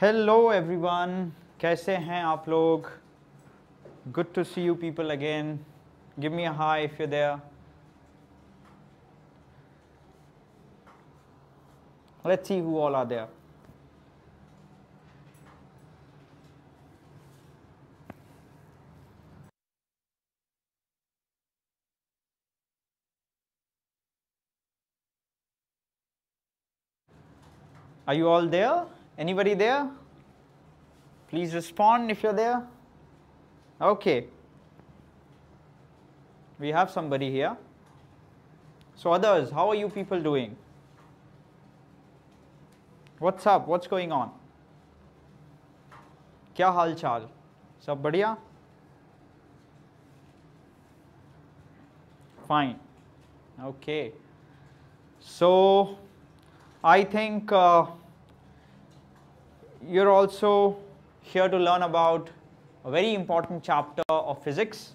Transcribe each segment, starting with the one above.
Hello everyone कैसे हैं आप लोग good to see you people again give me high if you there let's see who all are there Are you all there? Anybody there? Please respond if you're there. Okay. We have somebody here. So others, how are you people doing? What's up? What's going on? Kya hal chal? Sab badiya? fine okay so i think uh, you're also here to learn about a very important chapter of physics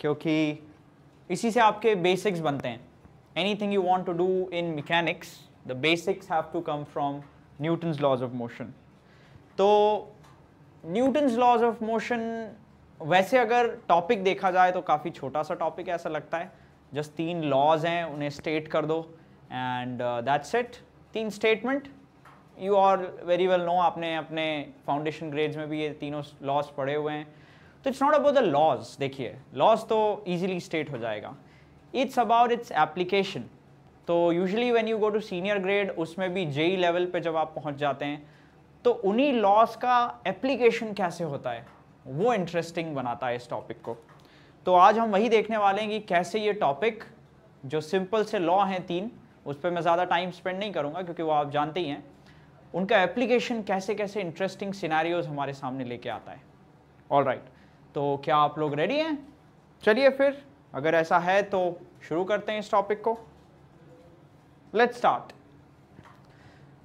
क्योंकि इसी से आपके basics बनते हैं anything you want to do in mechanics the basics have to come from Newton's laws of motion तो Newton's laws of motion वैसे अगर topic देखा जाए तो काफ़ी छोटा सा टॉपिक ऐसा लगता है जस्ट तीन लॉज हैं उन्हें स्टेट कर दो एंड दैट्स इट तीन statement you are very well know आपने अपने फाउंडेशन ग्रेड्स में भी ये तीनों लॉस पढ़े हुए हैं तो it's not about the laws देखिए लॉज तो ईजिली स्टेट हो जाएगा इट्स अबाउट इट्स एप्लीकेशन तो usually when you go to senior grade उसमें भी जेई लेवल पर जब आप पहुँच जाते हैं तो उन्हीं लॉस का एप्लीकेशन कैसे होता है वो इंटरेस्टिंग बनाता है इस टॉपिक को तो आज हम वही देखने वाले हैं कि कैसे ये टॉपिक जो सिंपल से लॉ हैं तीन उस पर मैं ज़्यादा टाइम स्पेंड नहीं करूँगा क्योंकि वो आप जानते ही हैं उनका एप्लीकेशन कैसे कैसे इंटरेस्टिंग सिनारियोज हमारे सामने लेके आता है ऑल राइट right. तो क्या आप लोग रेडी हैं चलिए फिर अगर ऐसा है तो शुरू करते हैं इस टॉपिक को लेट स्टार्ट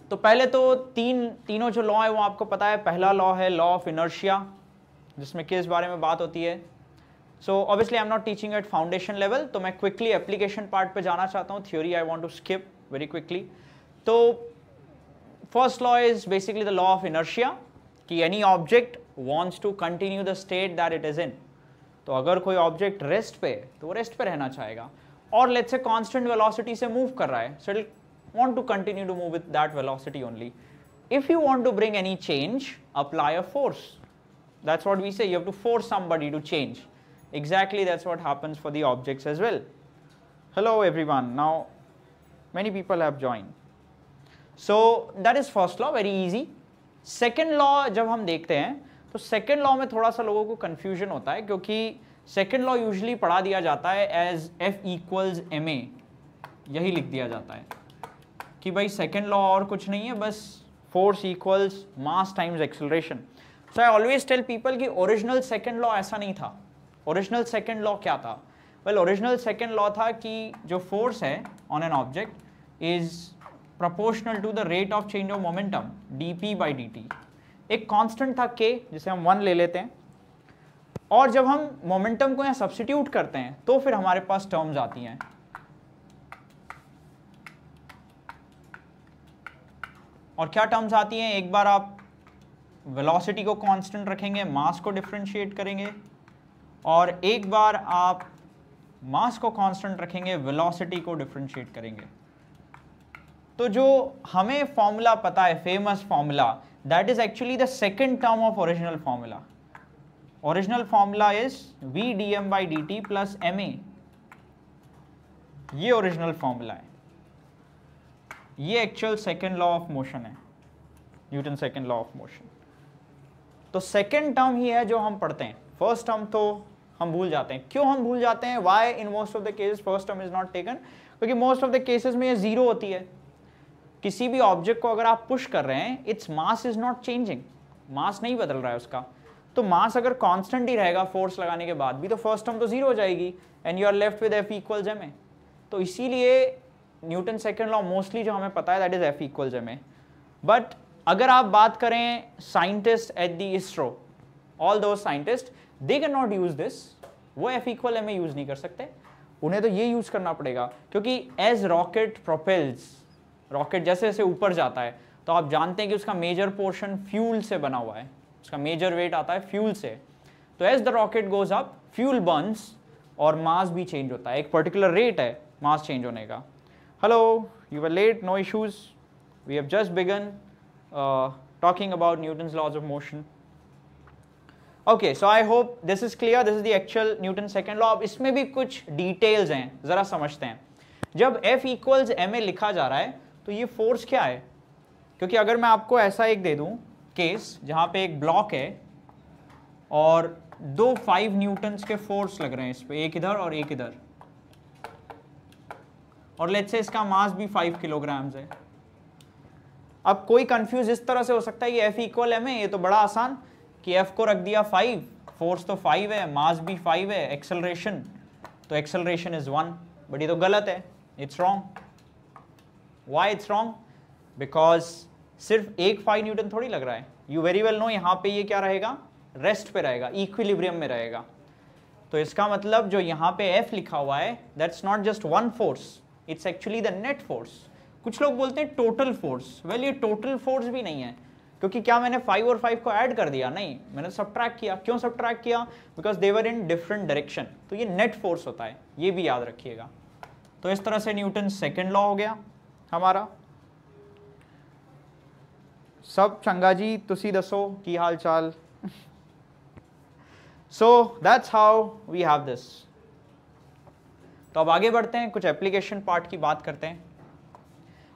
तो पहले तो तीन तीनों जो लॉ है वो आपको पता है पहला लॉ है लॉ ऑफ इनर्शिया जिसमें किस बारे में बात होती है so obviously I am not teaching at foundation level तो मैं क्विकली एप्लीकेशन पार्ट पे जाना चाहता हूँ theory I want to skip very quickly तो First law is basically the law of inertia कि any object wants to continue the state that it is in. तो अगर कोई object rest पे तो वो rest पे रहना चाहेगा और let's say constant velocity से move कर रहा है so it want to continue to move with that velocity only. If you want to bring any change, apply a force. That's what we say, you have to force somebody to change. Exactly that's what happens for the objects as well. Hello everyone, now many people have joined. So that is first law very easy second law जब हम देखते हैं तो second law में थोड़ा सा लोगों को कन्फ्यूजन होता है क्योंकि सेकेंड लॉ यूजली पढ़ा दिया जाता है as F equals M A यही लिख दिया जाता है कि भाई सेकेंड लॉ और कुछ नहीं है बस force equals mass times acceleration so I always tell people कि ओरिजिनल सेकेंड लॉ ऐसा नहीं था ओरिजिनल सेकेंड लॉ क्या था वेल ओरिजिनल सेकेंड लॉ था कि जो फोर्स है on an object is to the rate of change of momentum d p by d t एक कॉन्स्टेंट था के जिसे हम वन ले लेते हैं और जब हम मोमेंटम को यहाँ सब्सिट्यूट करते हैं तो फिर हमारे पास टर्म्स आती हैं और क्या टर्म्स आती हैं एक बार आप वेलोसिटी को कांस्टेंट रखेंगे मास को डिफ्रेंशिएट करेंगे और एक बार आप मास को कांस्टेंट रखेंगे वेलोसिटी को डिफ्रेंशिएट करेंगे तो जो हमें फॉर्मूला पता है famous formula that is actually the second term of original formula original formula is v d m by d t plus m a ये ओरिजिनल फॉर्मूला है ये actual second law of motion है Newton second law of motion तो second term ही है जो हम पढ़ते हैं फर्स्ट टर्म तो हम भूल जाते हैं क्यों हम भूल जाते हैं why in most of the cases first term is not taken क्योंकि मोस्ट ऑफ द केसेज में ये जीरो होती है किसी भी ऑब्जेक्ट को अगर आप पुश कर रहे हैं it's mass is not changing mass नहीं बदल रहा है उसका तो मास अगर कांस्टेंट ही रहेगा फोर्स लगाने के बाद भी तो फर्स्ट टर्म तो जीरो हो जाएगी and you are left with F equal m a तो इसीलिए न्यूटन सेकेंड लॉ मोस्टली जो हमें पता है that is F equal m a but अगर आप बात करें scientist at the ISRO although scientist they can not use this वो F equal m a use नहीं कर सकते उन्हें तो ये यूज करना पड़ेगा क्योंकि एज रॉकेट प्रोपेल्स रॉकेट जैसे जैसे ऊपर जाता है तो आप जानते हैं कि उसका मेजर पोर्शन फ्यूल से बना हुआ है उसका मेजर वेट आता है फ्यूल से तो as the rocket goes up fuel burns और मास भी चेंज होता है एक पर्टिकुलर रेट है मास चेंज होने का hello you are late no issues we have just begun talking about about laws of motion okay so I hope this is clear this is the actual Newton second law अब इसमें भी कुछ details हैं ज़रा समझते हैं जब F equals ma लिखा जा रहा है तो ये फोर्स क्या है क्योंकि अगर मैं आपको ऐसा एक दे दूं केस जहां पे एक ब्लॉक है और दो फाइव न्यूटन के फोर्स लग रहे हैं इस पर एक इधर और एक इधर और लेट से इसका मास भी फाइव किलोग्राम्स है अब कोई कंफ्यूज इस तरह से हो सकता है ये एफ इक्वल एम है ये तो बड़ा आसान कि एफ को रख दिया फाइव फोर्स तो फाइव है मास भी फाइव है एक्सेलरेशन तो एक्सेलरेशन इज वन बट ये तो गलत है it's wrong why it's wrong because सिर्फ एक फाइव न्यूटन थोड़ी लग रहा है यू वेरी वेल नो यहाँ पे ये क्या रहेगा रेस्ट पे रहेगा इक्विलिब्रियम में रहेगा तो इसका मतलब जो यहाँ पे एफ लिखा हुआ है that's not just one force it's actually the net force कुछ लोग बोलते हैं टोटल फोर्स वेल ये टोटल फोर्स भी नहीं है क्योंकि क्या मैंने फाइव और फाइव को ऐड कर दिया नहीं मैंने सब किया क्यों सब किया because they're in different direction तो ये नेट फोर्स होता है ये भी याद रखिएगा तो इस तरह से न्यूटन सेकेंड लॉ हो गया हमारा सब चंगा जी ਤੁਸੀਂ दसो की हाल चाल so that's how we have this तो अब आगे बढ़ते हैं कुछ एप्लीकेशन पार्ट की बात करते हैं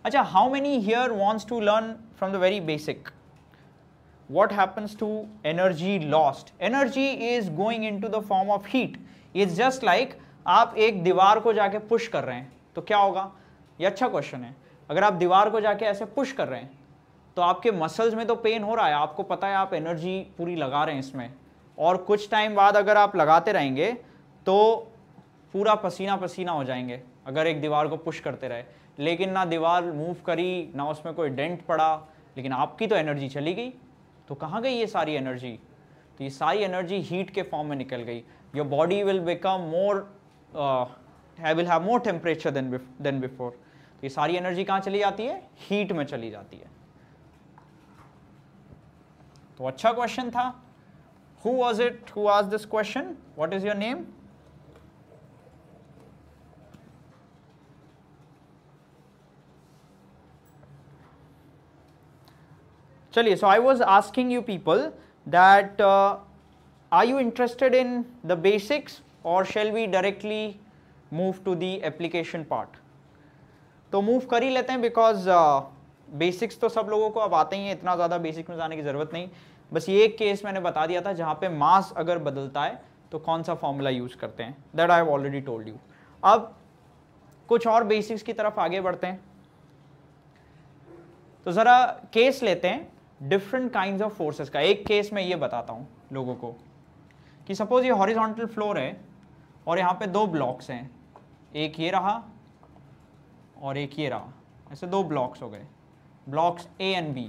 अच्छा how many here wants to learn from the very basic happens to energy lost energy is going into the form of heat is just like आप एक दीवार को जाके पुश कर रहे हैं तो क्या होगा ये अच्छा क्वेश्चन है अगर आप दीवार को जाके ऐसे पुश कर रहे हैं तो आपके मसल्स में तो पेन हो रहा है आपको पता है आप एनर्जी पूरी लगा रहे हैं इसमें और कुछ टाइम बाद अगर आप लगाते रहेंगे तो पूरा पसीना पसीना हो जाएंगे अगर एक दीवार को पुश करते रहे लेकिन ना दीवार मूव करी ना उसमें कोई डेंट पड़ा लेकिन आपकी तो एनर्जी चली गई तो कहाँ गई ये सारी एनर्जी तो ये सारी एनर्जी हीट के फॉर्म में निकल गई your body will become more I will have more temperature then then before तो ये सारी एनर्जी कहाँ चली जाती है हीट में चली जाती है तो अच्छा क्वेश्चन था हु वॉज इट हु आज this question what is your name चलिए so I was asking you people that are you interested in the basics और shall we directly move to the application part तो move कर ही लेते हैं because basics uh, तो सब लोगों को अब आते ही हैं इतना ज़्यादा बेसिक में जाने की ज़रूरत नहीं बस ये एक केस मैंने बता दिया था जहाँ पे मास अगर बदलता है तो कौन सा फॉर्मूला यूज़ करते हैं that I have already told you अब कुछ और बेसिक्स की तरफ आगे बढ़ते हैं तो ज़रा केस लेते हैं डिफरेंट काइंड ऑफ फोर्सेस का एक केस मैं ये बताता हूँ लोगों को कि सपोज ये हॉरिजॉन्टल फ्लोर है और यहाँ पे दो ब्लॉक्स हैं एक ये रहा और एक ये रहा ऐसे दो ब्लॉक्स हो गए blocks A and B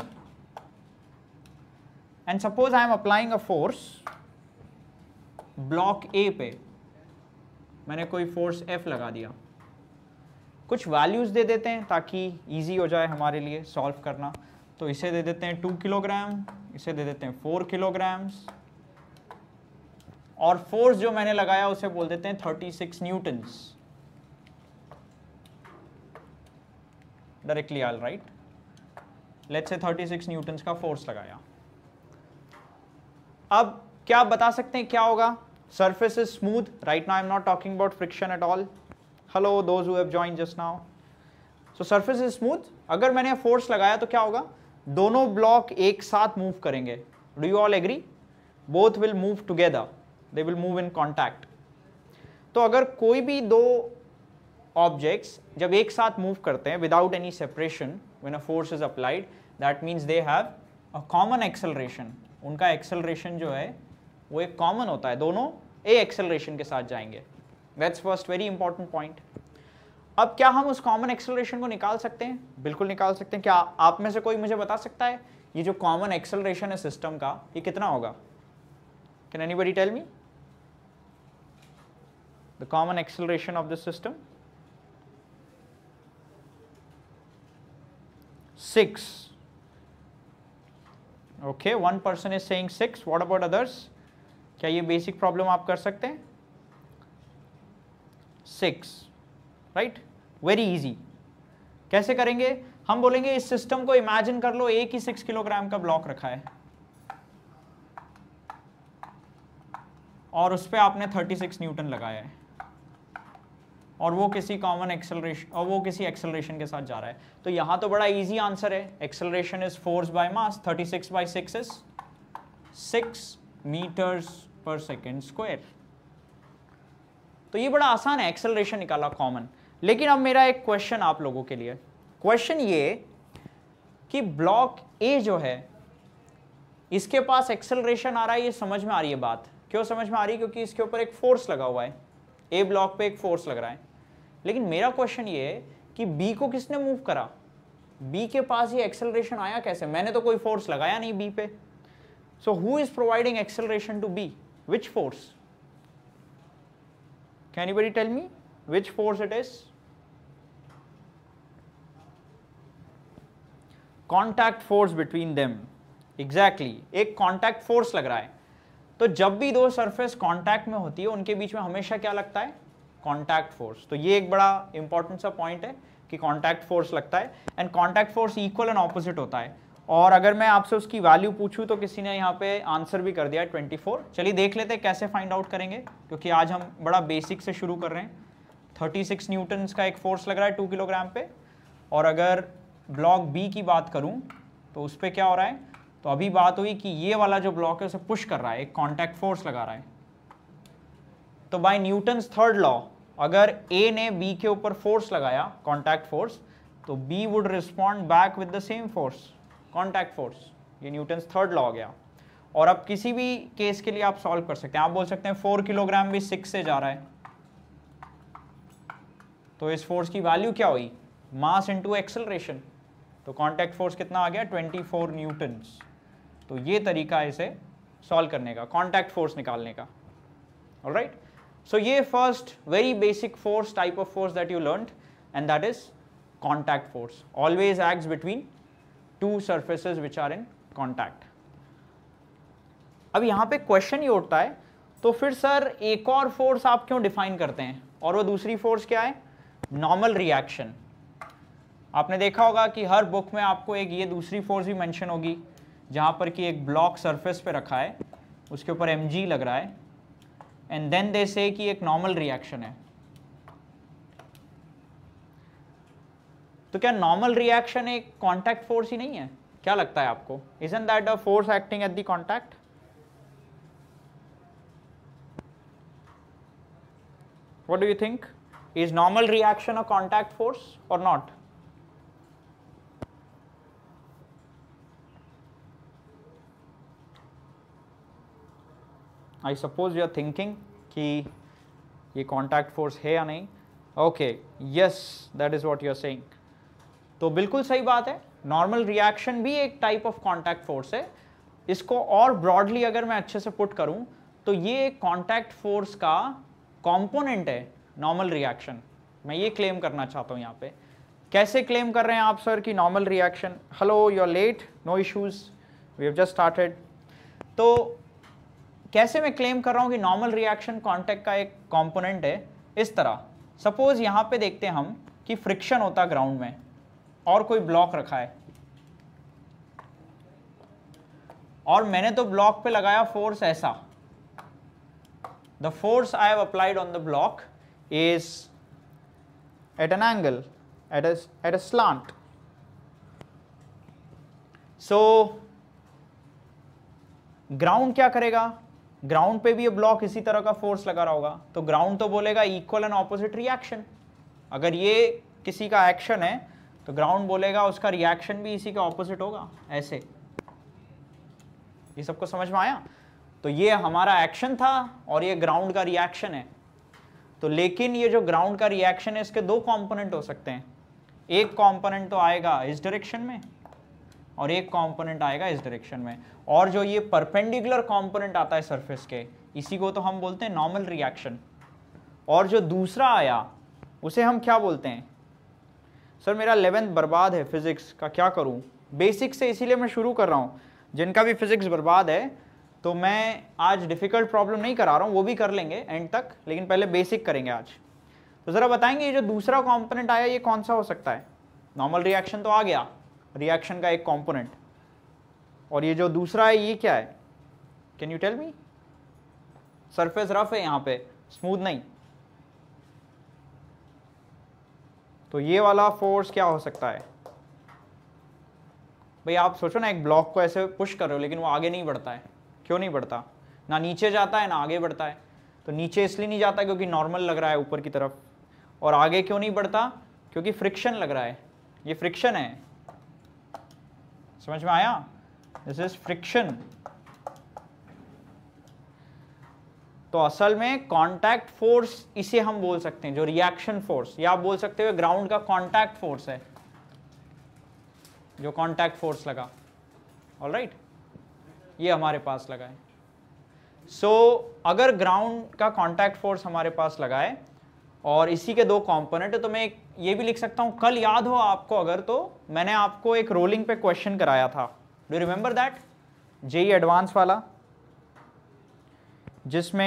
and suppose I am applying a force block A पे मैंने कोई फोर्स एफ लगा दिया कुछ वैल्यूज़ दे देते हैं ताकि इजी हो जाए हमारे लिए सॉल्व करना तो इसे दे देते हैं टू किलोग्राम इसे दे देते हैं फोर किलोग्राम्स और फोर्स जो मैंने लगाया उसे बोल देते हैं thirty six newtons directly all right let's say 36 six Newton's का फोर्स लगाया अब क्या बता सकते हैं क्या होगा surface is smooth right now I am not talking about friction at all hello those join just now so surface is smooth अगर मैंने फोर्स लगाया तो क्या होगा दोनों ब्लॉक एक साथ मूव करेंगे do you all agree both will move together they will move in contact तो अगर कोई भी दो ऑब्जेक्ट्स जब एक साथ मूव करते हैं without any separation when a force is applied that means they have a common acceleration उनका एक्सलरेशन जो है वो एक कॉमन होता है दोनों ए एक्सेलरेशन के साथ जाएंगे that's first very important point अब क्या हम उस कॉमन एक्सलरेशन को निकाल सकते हैं बिल्कुल निकाल सकते हैं क्या आप में से कोई मुझे बता सकता है ये जो कॉमन एक्सेलरेशन है सिस्टम का ये कितना होगा can anybody tell me the common acceleration of the system 6. Okay, one person is saying 6. What about others? क्या ये बेसिक प्रॉब्लम आप कर सकते हैं? सिक्स राइट वेरी इजी कैसे करेंगे हम बोलेंगे इस सिस्टम को इमेजिन कर लो एक ही सिक्स किलोग्राम का ब्लॉक रखा है और उस पर आपने थर्टी सिक्स न्यूटन लगाया है और वो किसी कॉमन एक्सेलरेशन और वो किसी एक्सेलरेशन के साथ जा रहा है तो यहाँ तो बड़ा इजी आंसर है acceleration is force by mass 36 six by six is six metres per second square तो ये बड़ा आसान है एक्सेलरेशन निकाला कॉमन लेकिन अब मेरा एक क्वेश्चन आप लोगों के लिए क्वेश्चन ये कि ब्लॉक ए जो है इसके पास एक्सेलरेशन आ रहा है ये समझ में आ रही है बात क्यों समझ में आ रही है क्योंकि इसके ऊपर एक फोर्स लगा हुआ है ए ब्लॉक पे एक फोर्स लग रहा है लेकिन मेरा क्वेश्चन ये है कि बी को किसने मूव करा बी के पास ये एक्सेलरेशन आया कैसे मैंने तो कोई फोर्स लगाया नहीं बी पे so who is providing acceleration to B which force can body tell me which force it is contact force between them exactly एक कॉन्टैक्ट फोर्स लग रहा है तो जब भी दो सरफेस कॉन्टैक्ट में होती है उनके बीच में हमेशा क्या लगता है कॉन्टैक्ट फोर्स तो ये एक बड़ा इंपॉर्टेंट सा पॉइंट है कि कॉन्टैक्ट फोर्स लगता है and contact force equal and opposite होता है और अगर मैं आपसे उसकी वैल्यू पूछूं तो किसी ने यहाँ पे आंसर भी कर दिया 24 चलिए देख लेते हैं कैसे फाइंड आउट करेंगे क्योंकि आज हम बड़ा बेसिक से शुरू कर रहे हैं 36 न्यूटन्स का एक फोर्स लग रहा है 2 किलोग्राम पे और अगर ब्लॉक बी की बात करूँ तो उस पर क्या हो रहा है तो अभी बात हुई कि ये वाला जो ब्लॉक है उसे पुश कर रहा है एक कॉन्टैक्ट फोर्स लगा रहा है तो बाई न्यूटन्स थर्ड लॉ अगर ए ने बी के ऊपर फोर्स लगाया कॉन्टैक्ट फोर्स तो B would respond back with the same force contact force ये न्यूटन थर्ड लॉ हो गया और अब किसी भी केस के लिए आप सॉल्व कर सकते हैं आप बोल सकते हैं फोर किलोग्राम भी सिक्स से जा रहा है तो इस फोर्स की वैल्यू क्या हुई मास इंटू एक्सेलरेशन तो कॉन्टैक्ट फोर्स कितना आ गया ट्वेंटी फोर न्यूटन्स तो ये तरीका है इसे सॉल्व करने का कॉन्टैक्ट फोर्स निकालने का राइट right? सो ये first very basic force type of force that you learn and that is contact force always act between two surfaces which are in contact अब यहां पे क्वेश्चन ये उठता है तो फिर सर एक और फोर्स आप क्यों डिफाइन करते हैं और वो दूसरी फोर्स क्या है नॉर्मल रिएक्शन आपने देखा होगा कि हर बुक में आपको एक ये दूसरी फोर्स भी मेंशन होगी जहां पर कि एक ब्लॉक सरफेस पे रखा है उसके ऊपर एम लग रहा है एंड देन दे से कि एक नॉर्मल रिएक्शन है तो क्या नॉर्मल रिएक्शन एक कॉन्टैक्ट फोर्स ही नहीं है क्या लगता है आपको is an that a force acting at the contact what do you think is normal reaction a contact force और not I suppose you are thinking कि ये कॉन्टैक्ट फोर्स है या नहीं okay yes that is what you are saying तो बिल्कुल सही बात है नॉर्मल रिएक्शन भी एक टाइप ऑफ कॉन्टैक्ट फोर्स है इसको और ब्रॉडली अगर मैं अच्छे से पुट करूं तो ये एक कॉन्टैक्ट फोर्स का कॉम्पोनेंट है नॉर्मल रिएक्शन मैं ये क्लेम करना चाहता हूँ यहाँ पे कैसे क्लेम कर रहे हैं आप सर कि normal reaction hello you are late no issues we have just started तो कैसे मैं क्लेम कर रहा हूँ कि नॉर्मल रिएक्शन कॉन्टैक्ट का एक कॉम्पोनेंट है इस तरह सपोज यहाँ पे देखते हैं हम कि फ्रिक्शन होता ग्राउंड में और कोई ब्लॉक रखा है और मैंने तो ब्लॉक पे लगाया फोर्स ऐसा the force I have applied on the block is at an angle at at a slant so ground क्या करेगा ग्राउंड पे भी ये ब्लॉक इसी तरह का फोर्स लगा रहा होगा तो ग्राउंड तो बोलेगा इक्वल एंड ऑपोजिट रिएक्शन अगर ये किसी का एक्शन है तो ग्राउंड बोलेगा उसका रिएक्शन भी इसी का ऑपोजिट होगा ऐसे ये सबको समझ में आया तो ये हमारा एक्शन था और ये ग्राउंड का रिएक्शन है तो लेकिन ये जो ग्राउंड का रिएक्शन है इसके दो कॉम्पोनेंट हो सकते हैं एक कॉम्पोनेंट तो आएगा इस डायरेक्शन में और एक कॉम्पोनेंट आएगा इस डायरेक्शन में और जो ये परपेंडिकुलर कॉम्पोनेंट आता है सरफेस के इसी को तो हम बोलते हैं नॉर्मल रिएक्शन और जो दूसरा आया उसे हम क्या बोलते हैं सर मेरा इलेवेंथ बर्बाद है फिजिक्स का क्या करूं बेसिक से इसीलिए मैं शुरू कर रहा हूँ जिनका भी फिजिक्स बर्बाद है तो मैं आज डिफ़िकल्ट प्रॉब्लम नहीं करा रहा हूँ वो भी कर लेंगे एंड तक लेकिन पहले बेसिक करेंगे आज तो ज़रा बताएंगे ये जो दूसरा कॉम्पोनेंट आया ये कौन सा हो सकता है नॉर्मल रिएक्शन तो आ गया रिएक्शन का एक कंपोनेंट और ये जो दूसरा है ये क्या है can you tell me surface rough है यहाँ पे स्मूथ नहीं तो ये वाला फोर्स क्या हो सकता है भाई आप सोचो ना एक ब्लॉक को ऐसे पुश कर रहे हो लेकिन वो आगे नहीं बढ़ता है क्यों नहीं बढ़ता ना नीचे जाता है ना आगे बढ़ता है तो नीचे इसलिए नहीं जाता क्योंकि नॉर्मल लग रहा है ऊपर की तरफ और आगे क्यों नहीं बढ़ता क्योंकि फ्रिक्शन लग रहा है ये फ्रिक्शन है समझ में आया दिस इज फ्रिक्शन तो असल में कॉन्टैक्ट फोर्स इसे हम बोल सकते हैं जो रिएक्शन फोर्स या आप बोल सकते हो ग्राउंड का कॉन्टैक्ट फोर्स है जो कॉन्टैक्ट फोर्स लगा ऑल राइट right? ये हमारे पास लगा है सो so, अगर ग्राउंड का कॉन्टैक्ट फोर्स हमारे पास लगा है और इसी के दो कॉम्पोनेंट है तो मैं ये भी लिख सकता हूँ कल याद हो आपको अगर तो मैंने आपको एक रोलिंग पे क्वेश्चन कराया था do remember that JEE advance वाला जिसमें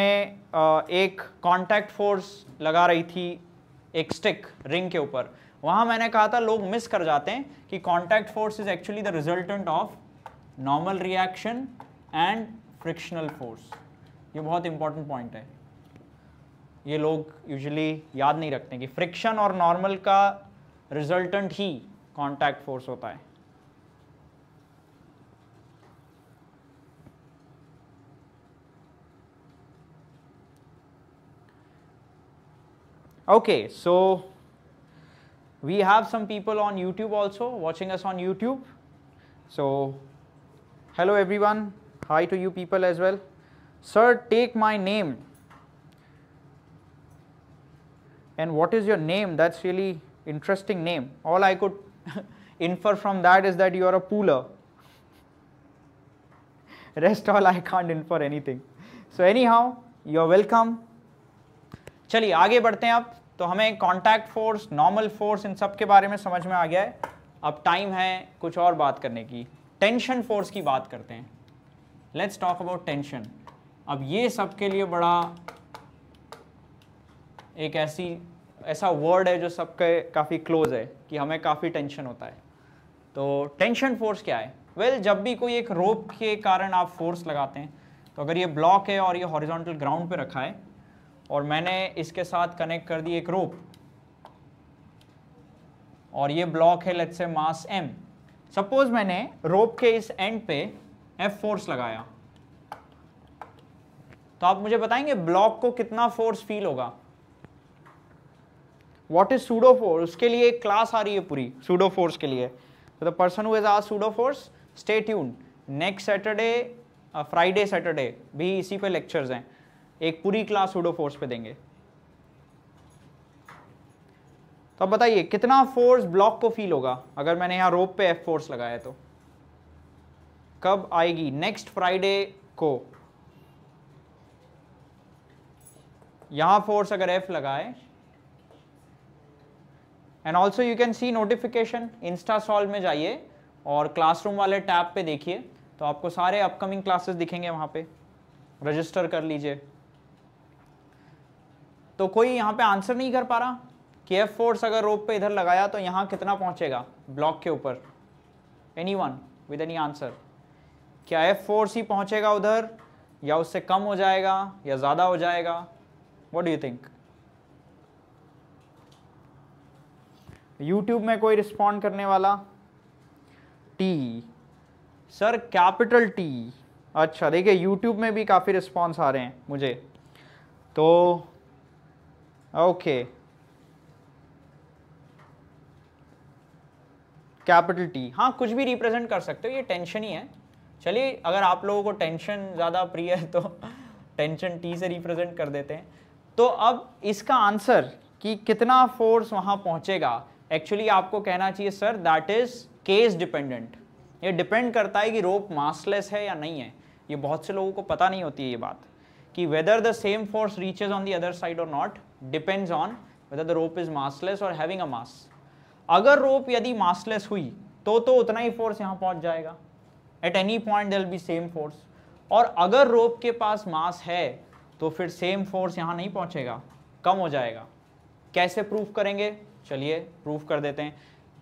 एक कॉन्टैक्ट फोर्स लगा रही थी एक स्टिक रिंग के ऊपर वहां मैंने कहा था लोग मिस कर जाते हैं कि contact force is actually the resultant of normal reaction and frictional force ये बहुत इंपॉर्टेंट पॉइंट है ये लोग यूजुअली याद नहीं रखते कि फ्रिक्शन और नॉर्मल का रिजल्टेंट ही कॉन्टैक्ट फोर्स होता है okay so we have some people on YouTube also watching us on YouTube so hello everyone hi to you people as well sir take my name and what is your name that's really interesting name all I could infer from that is that you are a pooler rest all I can't infer anything so anyhow you're welcome चलिए आगे बढ़ते हैं आप तो हमें contact force normal force इन सब के बारे में समझ में आ गया है अब टाइम है कुछ और बात करने की टेंशन फोर्स की बात करते हैं लेट्स टॉक अबाउट टेंशन अब ये सब के लिए बड़ा एक ऐसी ऐसा वर्ड है जो सबके काफ़ी क्लोज है कि हमें काफ़ी टेंशन होता है तो टेंशन फोर्स क्या है वेल well, जब भी कोई एक रोप के कारण आप फोर्स लगाते हैं तो अगर ये ब्लॉक है और ये हॉरिजॉन्टल ग्राउंड पे रखा है और मैंने इसके साथ कनेक्ट कर दी एक रोप और ये ब्लॉक है let's say mass am suppose मैंने रोप के इस एंड पे एफ फोर्स लगाया तो आप मुझे बताएंगे ब्लॉक को कितना फोर्स फील होगा वॉट इज सूडो फोर्स उसके लिए एक क्लास आ रही है पूरी सूडो फोर्स के लिए तो द पर्सन हुज आज pseudo force stay tuned next Saturday Friday Saturday भी इसी पे लेक्चर्स हैं एक पूरी क्लास सूडो फोर्स पे देंगे तो बताइए कितना फोर्स ब्लॉक को फील होगा अगर मैंने यहाँ रोप पे एफ फोर्स लगाया तो कब आएगी नेक्स्ट फ्राइडे को यहाँ फोर्स अगर एफ लगाए and also you can see notification Insta में जाइए और क्लासरूम वाले टैब पे देखिए तो आपको सारे अपकमिंग क्लासेस दिखेंगे वहाँ पे रजिस्टर कर लीजिए तो कोई यहाँ पे आंसर नहीं कर पा रहा कि एफ फोर्स अगर रोप पे इधर लगाया तो यहाँ कितना पहुँचेगा ब्लॉक के ऊपर anyone with any answer क्या एफ फोर्स ही पहुँचेगा उधर या उससे कम हो जाएगा या ज़्यादा हो जाएगा what do you think YouTube में कोई रिस्पॉन्ड करने वाला टी सर कैपिटल टी अच्छा देखिए यूट्यूब में भी काफ़ी रिस्पॉन्स आ रहे हैं मुझे तो ओके कैपिटल टी हाँ कुछ भी रिप्रेजेंट कर सकते हो ये टेंशन ही है चलिए अगर आप लोगों को टेंशन ज़्यादा प्रिय है तो टेंशन टी से रिप्रेजेंट कर देते हैं तो अब इसका आंसर कि कितना फोर्स वहाँ पहुँचेगा एक्चुअली आपको कहना चाहिए sir that is case dependent ये डिपेंड करता है कि रोप मासलेस है या नहीं है ये बहुत से लोगों को पता नहीं होती है ये बात कि whether the same force reaches on the other side और not depends on whether the rope is massless और हैविंग अ मास अगर रोप यदि मासलेस हुई तो तो उतना ही फोर्स यहाँ पहुँच जाएगा at any point will be same force और अगर रोप के पास मास है तो फिर सेम फोर्स यहाँ नहीं पहुँचेगा कम हो जाएगा कैसे प्रूफ करेंगे चलिए प्रूफ कर देते हैं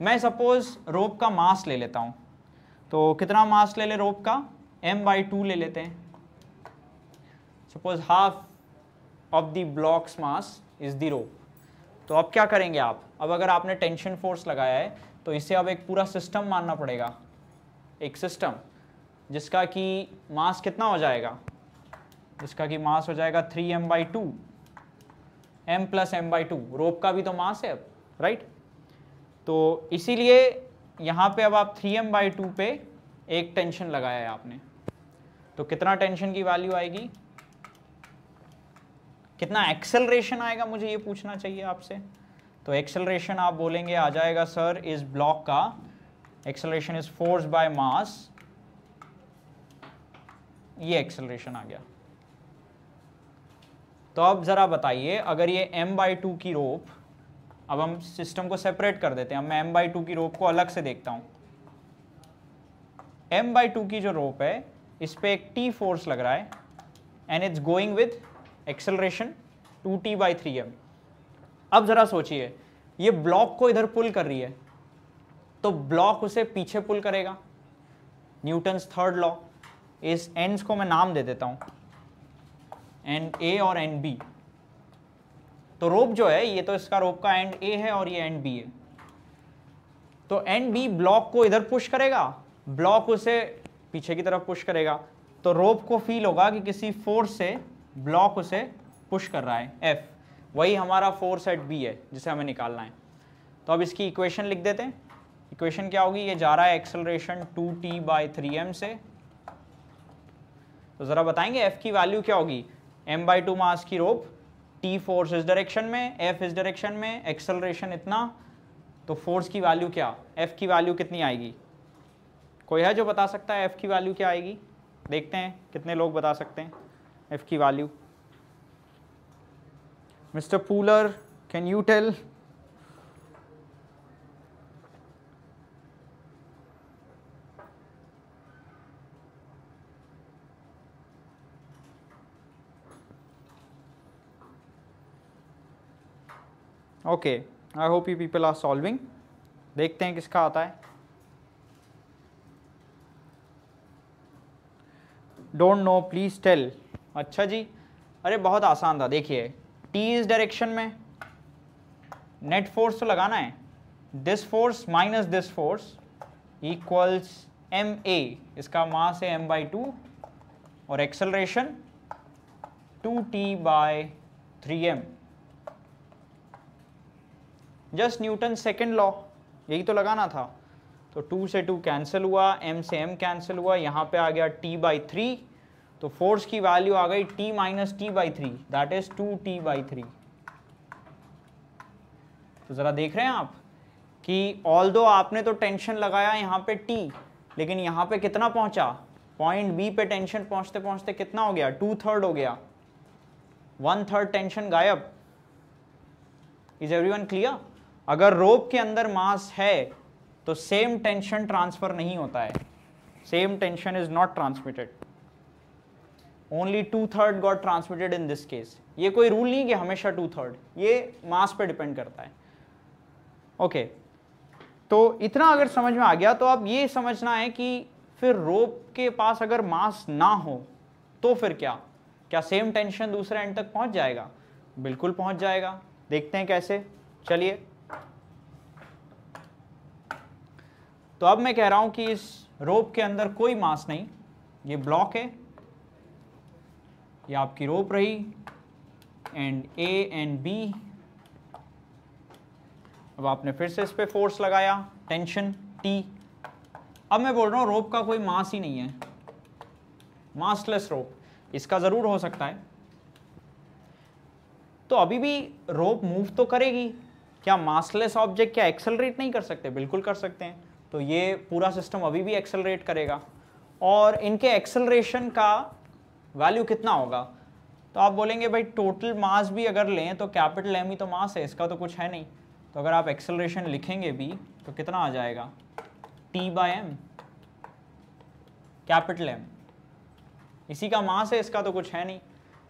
मैं सपोज रोप का मास ले लेता हूँ तो कितना मास ले ले रोप का एम बाई टू ले लेते हैं suppose half of the blocks mass is the rope तो अब क्या करेंगे आप अब अगर आपने टेंशन फोर्स लगाया है तो इसे अब एक पूरा सिस्टम मानना पड़ेगा एक सिस्टम जिसका कि मास कितना हो जाएगा जिसका कि मास हो जाएगा three m by two m plus m by two rope का भी तो मास है अब राइट तो इसीलिए यहाँ पे अब आप थ्री एम बाई टू पे एक टेंशन लगाया है आपने तो कितना टेंशन की वैल्यू आएगी कितना एक्सेलरेशन आएगा मुझे ये पूछना चाहिए आपसे तो एक्सेलरेशन आप बोलेंगे आ जाएगा सर इस ब्लॉक का acceleration is force by mass ये एक्सेलरेशन आ गया तो अब ज़रा बताइए अगर ये m बाई टू की रोप अब हम सिस्टम को सेपरेट कर देते हैं मैं एम बाई टू की रोप को अलग से देखता हूँ एम बाई टू की जो रोप है इस पर एक टी फोर्स लग रहा है and it's going with acceleration two T by three m अब ज़रा सोचिए ये ब्लॉक को इधर पुल कर रही है तो ब्लॉक उसे पीछे पुल करेगा न्यूटन्स थर्ड लॉ इस एंड्स को मैं नाम दे देता हूँ एंड ए और एंड बी तो रोप जो है ये तो इसका रोप का एंड ए है और ये एंड बी है तो एंड बी ब्लॉक को इधर पुश करेगा ब्लॉक उसे पीछे की तरफ पुश करेगा तो रोप को फील होगा कि किसी फोर्स से ब्लॉक उसे पुश कर रहा है एफ वही हमारा फोर्स एट बी है जिसे हमें निकालना है तो अब इसकी इक्वेशन लिख देते हैं इक्वेशन क्या होगी ये जा रहा है acceleration two T by three m से तो ज़रा बताएंगे एफ की वैल्यू क्या होगी एम बाई टू मास की रोप टी फोर्स इस डायरेक्शन में एफ इस डायरेक्शन में एक्सलरेशन इतना तो फोर्स की वैल्यू क्या एफ की वैल्यू कितनी आएगी कोई है जो बता सकता है एफ की वैल्यू क्या आएगी देखते हैं कितने लोग बता सकते हैं एफ की value mister puller can you tell okay I hope you people are solving देखते हैं किसका आता है डोंट नो प्लीज़ टेल अच्छा जी अरे बहुत आसान था देखिए टी इस डायरेक्शन में नेट फोर्स तो लगाना है this force minus this force equals M A इसका मास है एम बाई टू और acceleration two T by three M just Newton second law यही तो लगाना था तो टू से टू कैंसिल हुआ एम से एम कैंसिल हुआ यहाँ पे आ गया टी बाई थ्री तो फोर्स की वैल्यू आ गई T minus T by three that is two T by three तो ज़रा देख रहे हैं आप कि ऑल दो आपने तो टेंशन लगाया यहाँ पे टी लेकिन यहाँ पे कितना पहुँचा पॉइंट बी पे टेंशन पहुँचते पहुँचते कितना हो गया टू थर्ड हो गया वन थर्ड टेंशन गायब इज एवरी वन क्लियर अगर रोप के अंदर मास है तो सेम टेंशन ट्रांसफर नहीं होता है same tension is not transmitted only two third got transmitted in this case ये कोई रूल नहीं कि हमेशा टू थर्ड ये मास पे डिपेंड करता है ओके okay. तो इतना अगर समझ में आ गया तो आप ये समझना है कि फिर रोप के पास अगर मास ना हो तो फिर क्या क्या सेम टेंशन दूसरे एंड तक पहुंच जाएगा बिल्कुल पहुंच जाएगा देखते हैं कैसे चलिए तो अब मैं कह रहा हूं कि इस रोप के अंदर कोई मास नहीं ये ब्लॉक है ये आपकी रोप रही एंड ए एंड बी अब आपने फिर से इस पर फोर्स लगाया टेंशन टी अब मैं बोल रहा हूं रोप का कोई मास ही नहीं है मासलेस रोप इसका ज़रूर हो सकता है तो अभी भी रोप मूव तो करेगी क्या मासलेस ऑब्जेक्ट क्या एक्सेलरेट नहीं कर सकते बिल्कुल कर सकते हैं तो ये पूरा सिस्टम अभी भी एक्सेलरेट करेगा और इनके एक्सेलरेशन का वैल्यू कितना होगा तो आप बोलेंगे भाई टोटल मास भी अगर लें तो कैपिटल एम ही तो मास है इसका तो कुछ है नहीं तो अगर आप एक्सेलरेशन लिखेंगे भी तो कितना आ जाएगा T by M capital M इसी का मास है इसका तो कुछ है नहीं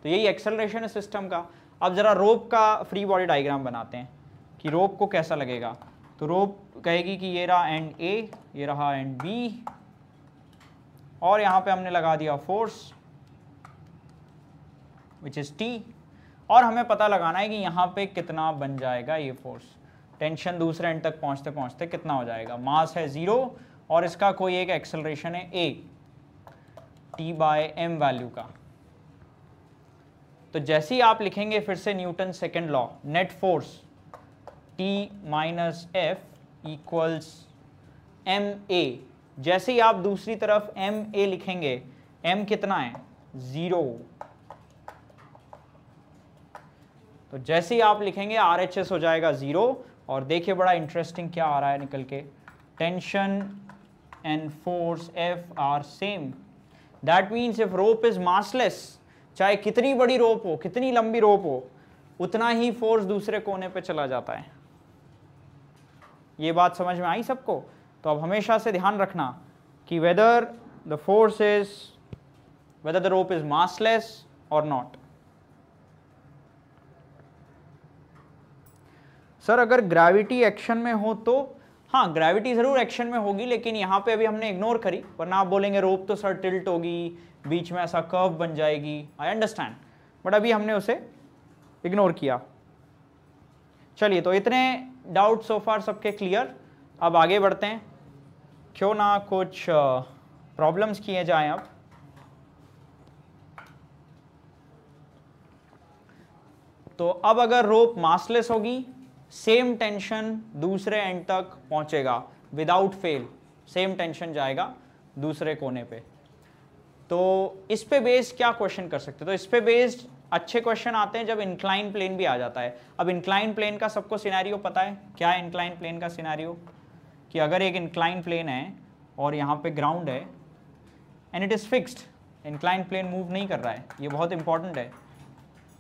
तो यही एक्सेलरेशन है सिस्टम का अब ज़रा रोप का फ्री बॉडी डायग्राम बनाते हैं कि रोप को कैसा लगेगा तो रोप कहेगी कि ये रहा एंड ए ये रहा एंड बी और यहाँ पे हमने लगा दिया फोर्स विच इज़ टी और हमें पता लगाना है कि यहाँ पे कितना बन जाएगा ये फोर्स टेंशन दूसरे एंड तक पहुँचते पहुँचते कितना हो जाएगा मास है ज़ीरो और इसका कोई एक एक्सेलरेशन है A T by M value का तो जैसे ही आप लिखेंगे फिर से Newton second law net force T minus F equals M A जैसे ही आप दूसरी तरफ एम ए लिखेंगे एम कितना है ज़ीरो तो जैसे ही आप लिखेंगे आर एच एस हो जाएगा ज़ीरो और देखिए बड़ा इंटरेस्टिंग क्या आ रहा है निकल के tension and force F R same that means if rope is massless चाहे कितनी बड़ी रोप हो कितनी लंबी रोप हो उतना ही फोर्स दूसरे कोने पे चला जाता है ये बात समझ में आई सबको तो अब हमेशा से ध्यान रखना कि whether the force is whether the rope is massless और नॉट सर अगर ग्रेविटी एक्शन में हो तो हाँ ग्रेविटी ज़रूर एक्शन में होगी लेकिन यहाँ पे अभी हमने इग्नोर करी वरना आप बोलेंगे रोप तो सर टिल्ट होगी बीच में ऐसा कर्व बन जाएगी आई अंडरस्टैंड बट अभी हमने उसे इग्नोर किया चलिए तो इतने डाउट सो फार सबके क्लियर अब आगे बढ़ते हैं क्यों ना कुछ प्रॉब्लम्स किए जाएं अब तो अब अगर रोप मासलेस होगी सेम टेंशन दूसरे एंड तक पहुंचेगा विदाउट फेल सेम टेंशन जाएगा दूसरे कोने पे तो इस पे बेस्ड क्या क्वेश्चन कर सकते हो तो इस पे बेस्ड अच्छे क्वेश्चन आते हैं जब इंक्लाइन प्लेन भी आ जाता है अब इंक्लाइन प्लेन का सबको सिनारियो पता है क्या है इंक्लाइन प्लेन का सिनारियो कि अगर एक इंक्लाइन प्लेन है और यहाँ पे ग्राउंड है and it is fixed incline plane move नहीं कर रहा है ये बहुत इंपॉर्टेंट है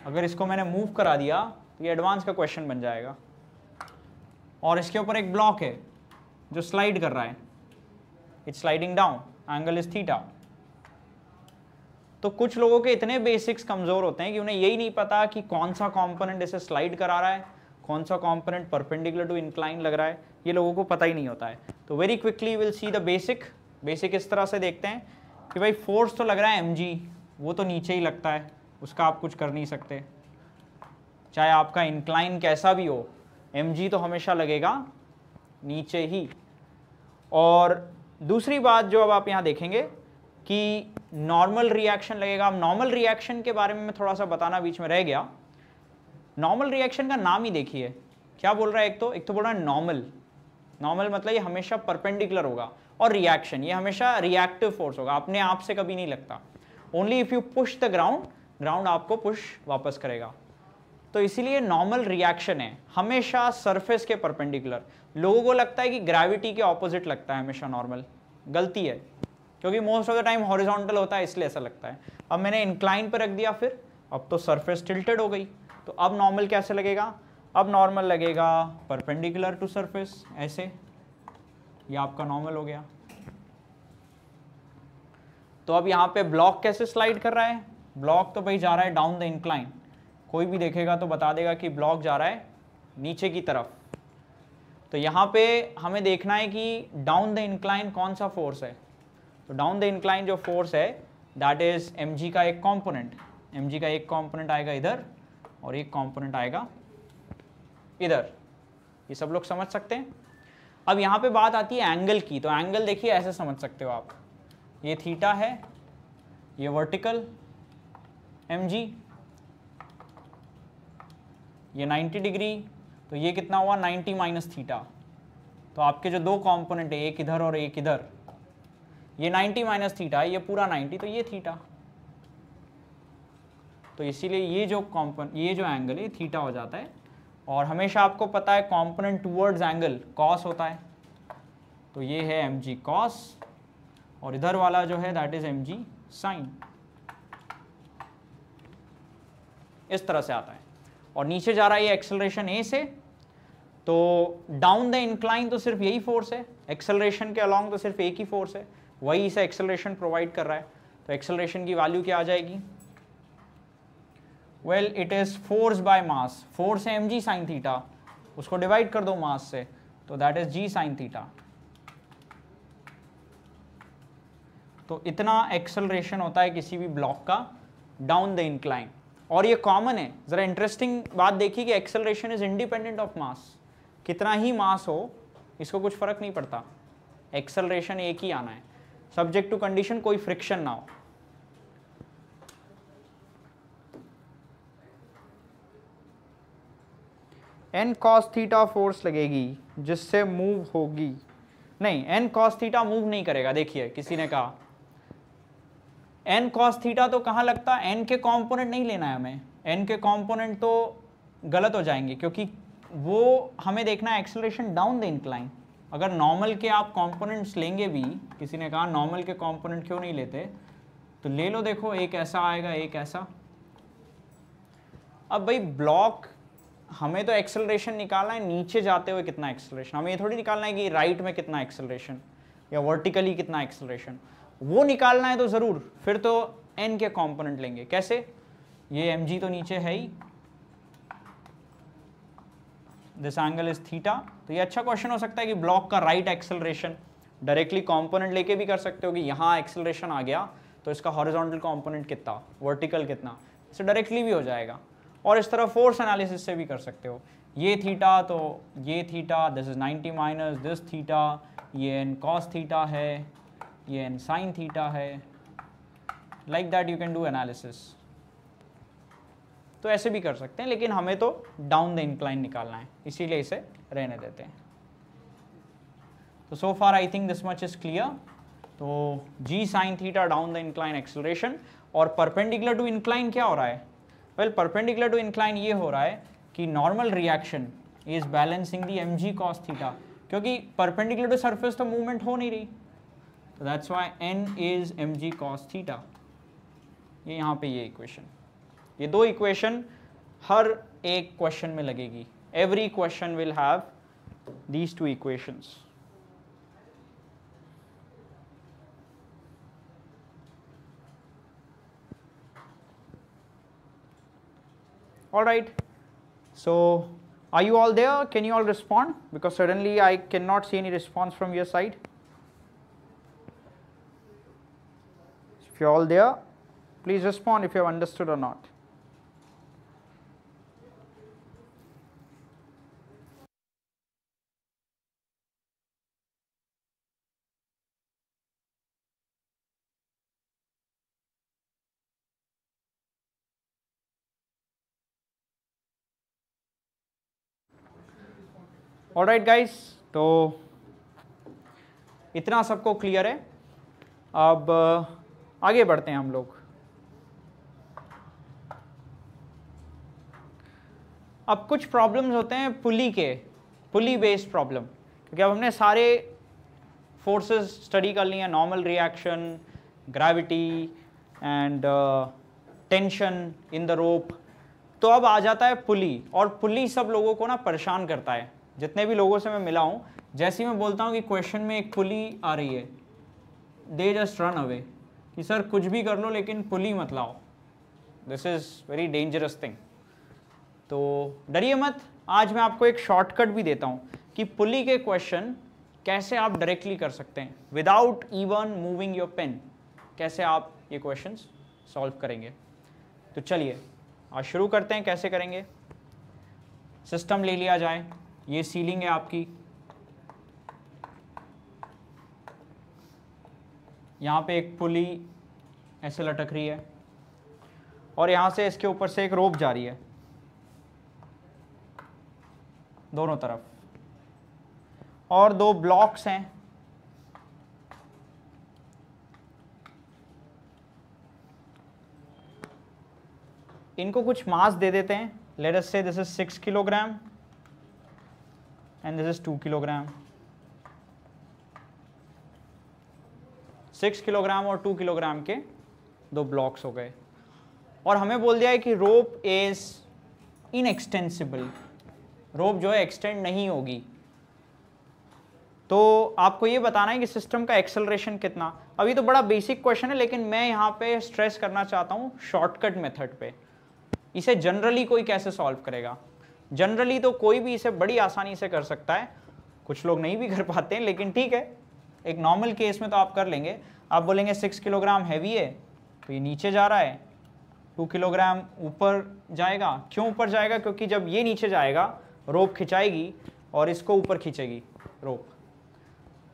अगर इसको मैंने मूव करा दिया तो ये एडवांस का क्वेश्चन बन जाएगा और इसके ऊपर एक ब्लॉक है जो स्लाइड कर रहा है it's sliding down angle is theta तो कुछ लोगों के इतने बेसिक्स कमज़ोर होते हैं कि उन्हें यही नहीं पता कि कौन सा कॉम्पोनेंट इसे स्लाइड करा रहा है कौन सा कॉम्पोनेंट परपेंडिकुलर टू इंक्लाइन लग रहा है ये लोगों को पता ही नहीं होता है तो very quickly will see the basic basic इस तरह से देखते हैं कि भाई फोर्स तो लग रहा है एम वो तो नीचे ही लगता है उसका आप कुछ कर नहीं सकते चाहे आपका इंक्लाइन कैसा भी हो एम तो हमेशा लगेगा नीचे ही और दूसरी बात जो अब आप यहाँ देखेंगे कि नॉर्मल रिएक्शन लगेगा नॉर्मल रिएक्शन के बारे में मैं थोड़ा सा बताना बीच में रह गया नॉर्मल रिएक्शन का नाम ही देखिए क्या बोल रहा है एक तो एक तो बोल रहा है नॉर्मल नॉर्मल मतलब ये हमेशा परपेंडिकुलर होगा और रिएक्शन ये हमेशा रिएक्टिव फोर्स होगा अपने आप से कभी नहीं लगता only if you push the ground ground आपको पुश वापस करेगा तो इसीलिए नॉर्मल रिएक्शन है हमेशा सरफेस के परपेंडिकुलर लोगों को लगता है कि ग्रेविटी के ऑपोजिट लगता है हमेशा नॉर्मल गलती है क्योंकि most of the time horizontal होता है इसलिए ऐसा लगता है अब मैंने इंक्लाइन पर रख दिया फिर अब तो सरफेस टिल्टेड हो गई तो अब नॉर्मल कैसे लगेगा अब नॉर्मल लगेगा परपेंडिकुलर टू सरफेस ऐसे ये आपका नॉर्मल हो गया तो अब यहाँ पे ब्लॉक कैसे स्लाइड कर रहा है ब्लॉक तो भाई जा रहा है डाउन द इंक्लाइन कोई भी देखेगा तो बता देगा कि ब्लॉक जा रहा है नीचे की तरफ तो यहाँ पे हमें देखना है कि डाउन द इंक्लाइन कौन सा फोर्स है तो डाउन द इंक्लाइन जो फोर्स है दैट इज एम का एक कॉम्पोनेंट एम का एक कॉम्पोनेंट आएगा इधर और एक कॉम्पोनेंट आएगा इधर ये सब लोग समझ सकते हैं अब यहाँ पे बात आती है एंगल की तो एंगल देखिए ऐसे समझ सकते हो आप ये थीटा है ये वर्टिकल एम ये 90 डिग्री तो ये कितना हुआ 90 माइनस थीटा तो आपके जो दो कंपोनेंट है एक इधर और एक इधर ये 90 माइनस थीटा है ये पूरा 90 तो ये थीटा तो इसीलिए ये जो कॉम्पन ये जो एंगल है थीटा हो जाता है और हमेशा आपको पता है कॉम्पोनेंट टूवर्ड्स एंगल कॉस होता है तो ये है एम जी कॉस और इधर वाला जो है that is M G sine इस तरह से आता है और नीचे जा रहा है ये एक्सेलरेशन ए से तो डाउन द इंक्लाइन तो सिर्फ यही फोर्स है एक्सेलरेशन के अलोंग तो सिर्फ एक ही फोर्स है वही इसे एक्सेलरेशन प्रोवाइड कर रहा है तो एक्सेलरेशन की वैल्यू क्या आ जाएगी well it is force by mass force है एम जी साइन थीटा उसको डिवाइड कर दो मास से तो that is G sine theta तो इतना एक्सेलरेशन होता है किसी भी ब्लॉक का डाउन द इंक्लाइन और ये कॉमन है ज़रा इंटरेस्टिंग बात देखिए कि acceleration is independent of mass कितना ही मास हो इसको कुछ फ़र्क नहीं पड़ता एक्सेलरेशन एक ही आना है सब्जेक्ट टू कंडीशन कोई फ्रिक्शन ना हो एन कॉस थीटा फोर्स लगेगी जिससे मूव होगी नहीं एन कॉस थीटा मूव नहीं करेगा देखिए किसी ने कहा एन कॉस थीटा तो कहां लगता है एन के कॉम्पोनेंट नहीं लेना है हमें एन के कॉम्पोनेंट तो गलत हो जाएंगे क्योंकि वो हमें देखना है एक्सेलरेशन डाउन द इंक्लाइन अगर नॉर्मल के आप कंपोनेंट्स लेंगे भी किसी ने कहा नॉर्मल के कंपोनेंट क्यों नहीं लेते तो ले लो देखो एक ऐसा आएगा एक ऐसा अब भाई ब्लॉक हमें तो एक्सेलरेशन निकालना है नीचे जाते हुए कितना एक्सेलरेशन हमें ये थोड़ी निकालना है कि राइट में कितना एक्सेलरेशन या वर्टिकली कितना एक्सेलरेशन वो निकालना है तो ज़रूर फिर तो एन के कॉम्पोनेंट लेंगे कैसे ये एम तो नीचे है ही दिस एंगल इज थीटा तो ये अच्छा क्वेश्चन हो सकता है कि ब्लॉक का राइट एक्सेलरेशन डायरेक्टली कॉम्पोनेंट लेके भी कर सकते हो कि यहाँ एक्सेलरेशन आ गया तो इसका हॉरिजॉन्टल कॉम्पोनेंट कितना वर्टिकल कितना इसे डायरेक्टली भी हो जाएगा और इस तरह फोर्स एनालिसिस से भी कर सकते हो ये थीटा तो ये theta this is 90 minus this theta ये एन कॉस थीटा है ये एन साइन थीटा है like that you can do analysis तो ऐसे भी कर सकते हैं लेकिन हमें तो डाउन द इंक्लाइन निकालना है इसीलिए इसे रहने देते हैं तो so far I think this much is clear तो G sine theta down the incline acceleration और परपेंडिकुलर टू इंक्लाइन क्या हो रहा है वेल परपेंडिकुलर टू इंक्लाइन ये हो रहा है कि normal reaction is balancing the M G cos theta क्योंकि परपेंडिकुलर टू सर्फेस तो मूवमेंट हो नहीं रही तो that's why N is M G cos theta ये यहाँ पे ये इक्वेशन ये दो इक्वेशन हर एक क्वेश्चन में लगेगी every question will have these two equations. All right. So, are you all there? Can you all respond? Because suddenly I cannot see any response from your side. If you are all there, please respond if you have understood or not. All right guys तो इतना सबको clear है अब uh, आगे बढ़ते हैं हम लोग अब कुछ प्रॉब्लम्स होते हैं पुली के पुली बेस्ड प्रॉब्लम क्योंकि अब हमने सारे फोर्सेस स्टडी कर लिए हैं normal reaction gravity and tension in the rope तो अब आ जाता है पुली और पुली सब लोगों को ना परेशान करता है जितने भी लोगों से मैं मिला हूँ जैसे ही मैं बोलता हूँ कि क्वेश्चन में एक पुली आ रही है दे जस्ट रन अवे कि सर कुछ भी कर लो लेकिन पुली मत लाओ this is very dangerous thing तो डरिए मत आज मैं आपको एक शॉर्टकट भी देता हूँ कि पुली के क्वेश्चन कैसे आप डायरेक्टली कर सकते हैं without even moving your pen कैसे आप ये क्वेश्चन सॉल्व करेंगे तो चलिए आज शुरू करते हैं कैसे करेंगे सिस्टम ले लिया जाए ये सीलिंग है आपकी यहाँ पे एक पुली ऐसे लटक रही है और यहाँ से इसके ऊपर से एक रोप जा रही है दोनों तरफ और दो ब्लॉक्स हैं इनको कुछ मास दे देते हैं let us say this is six kilogram and this is 2 kilogram 6 kilogram और 2 किलोग्राम के दो ब्लॉक्स हो गए और हमें बोल दिया है कि रोप इज इनएक्सटेंसिबल रोप जो है एक्सटेंड नहीं होगी तो आपको ये बताना है कि सिस्टम का एक्सेलरेशन कितना अभी तो बड़ा बेसिक क्वेश्चन है लेकिन मैं यहाँ पे स्ट्रेस करना चाहता हूँ शॉर्टकट मेथड पे इसे जनरली कोई कैसे सॉल्व करेगा जनरली तो कोई भी इसे बड़ी आसानी से कर सकता है कुछ लोग नहीं भी कर पाते हैं लेकिन ठीक है एक नॉर्मल केस में तो आप कर लेंगे आप बोलेंगे सिक्स किलोग्राम हैवी है तो ये नीचे जा रहा है टू किलोग्राम ऊपर जाएगा क्यों ऊपर जाएगा क्योंकि जब ये नीचे जाएगा रोप खिंचाएगी और इसको ऊपर खींचेगी रोप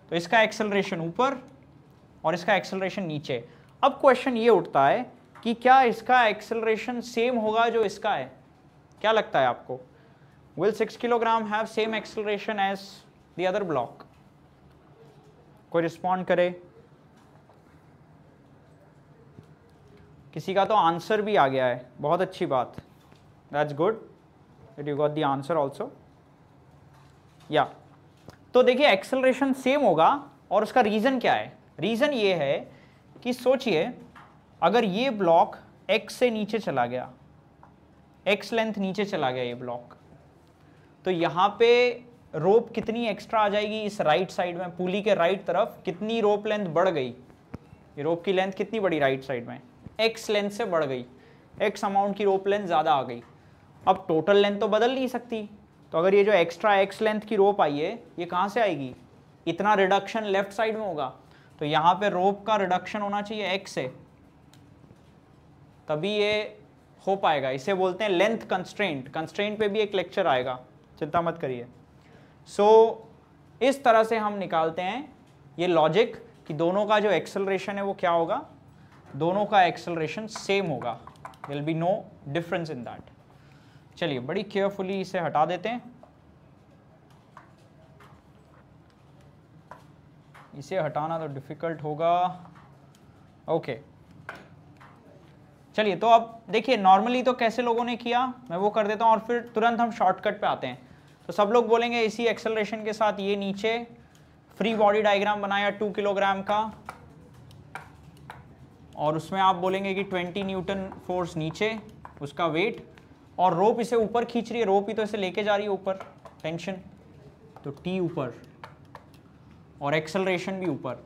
तो इसका एक्सेलरेशन ऊपर और इसका एक्सेलरेशन नीचे अब क्वेश्चन ये उठता है कि क्या इसका एक्सेलरेशन सेम होगा जो इसका है क्या लगता है आपको will six kilogram have same acceleration as the other block? कोई रिस्पॉन्ड करे किसी का तो आंसर भी आ गया है बहुत अच्छी बात that's good it you got the answer also या तो देखिए एक्सेलरेशन सेम होगा और उसका रीज़न क्या है रीज़न ये है कि सोचिए अगर ये ब्लॉक एक्स से नीचे चला गया एक्स लेंथ नीचे चला गया ये ब्लॉक तो यहाँ पे रोप कितनी एक्स्ट्रा आ जाएगी इस राइट साइड में पुली के राइट तरफ कितनी रोप लेंथ बढ़ गई ये रोप की लेंथ कितनी बढ़ी राइट साइड में एक्स लेंथ से बढ़ गई एक्स अमाउंट की रोप लेंथ ज़्यादा आ गई अब टोटल लेंथ तो बदल नहीं सकती तो अगर ये जो एक्स्ट्रा एक्स लेंथ की रोप आई है ये कहाँ से आएगी इतना रिडक्शन लेफ्ट साइड में होगा तो यहाँ पे रोप का रिडक्शन होना चाहिए एक्स से तभी ये हो पाएगा इसे बोलते हैं लेंथ कंस्ट्रेंट कंस्ट्रेंट पे भी एक लेक्चर आएगा चिंता मत करिए सो so, इस तरह से हम निकालते हैं ये लॉजिक कि दोनों का जो एक्सेलरेशन है वो क्या होगा दोनों का एक्सेलरेशन सेम होगा will be no difference in that चलिए बड़ी केयरफुली इसे हटा देते हैं इसे हटाना तो डिफ़िकल्ट होगा ओके okay. चलिए तो अब देखिए नॉर्मली तो कैसे लोगों ने किया मैं वो कर देता हूँ और फिर तुरंत हम शॉर्टकट पे आते हैं तो सब लोग बोलेंगे इसी एक्सेलरेशन के साथ ये नीचे फ्री बॉडी डायग्राम बनाया टू किलोग्राम का और उसमें आप बोलेंगे कि 20 न्यूटन फोर्स नीचे उसका वेट और रोप इसे ऊपर खींच रही है रोप ही तो इसे लेके जा रही है ऊपर टेंशन तो टी ऊपर और एक्सेलरेशन भी ऊपर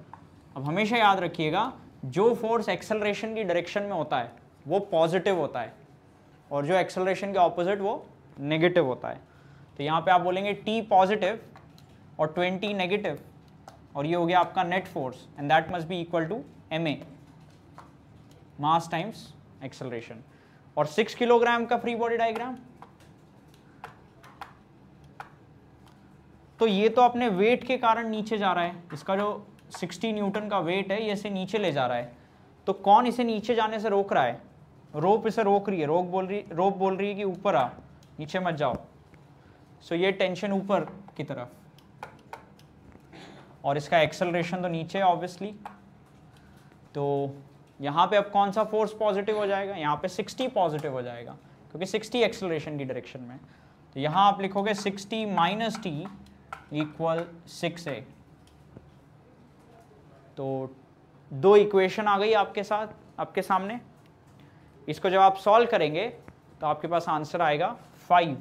अब हमेशा याद रखिएगा जो फोर्स एक्सेलरेशन की डायरेक्शन में होता है वो पॉजिटिव होता है और जो एक्सेलरेशन के ऑपोजिट वो नेगेटिव होता है तो यहाँ पे आप बोलेंगे टी पॉजिटिव और ट्वेंटी नेगेटिव और ये हो गया आपका net force and that must be equal to M A mass times acceleration और सिक्स किलोग्राम का फ्री बॉडी डायग्राम तो ये तो अपने वेट के कारण नीचे जा रहा है इसका जो 60 न्यूटन का वेट है ये इसे नीचे ले जा रहा है तो कौन इसे नीचे जाने से रोक रहा है रोप इसे रोक रही है रोक बोल रही रोप बोल रही है कि ऊपर आ नीचे मत जाओ सो ये टेंशन ऊपर की तरफ और इसका एक्सेलरेशन तो नीचे ऑब्वियसली तो यहाँ पे अब कौन सा फोर्स पॉजिटिव हो जाएगा यहाँ पे 60 पॉजिटिव हो जाएगा क्योंकि 60 एक्सेलरेशन की डायरेक्शन में तो यहाँ आप लिखोगे 60 minus T equal six A तो दो इक्वेशन आ गई आपके साथ आपके सामने इसको जब आप सॉल्व करेंगे तो आपके पास आंसर आएगा फाइव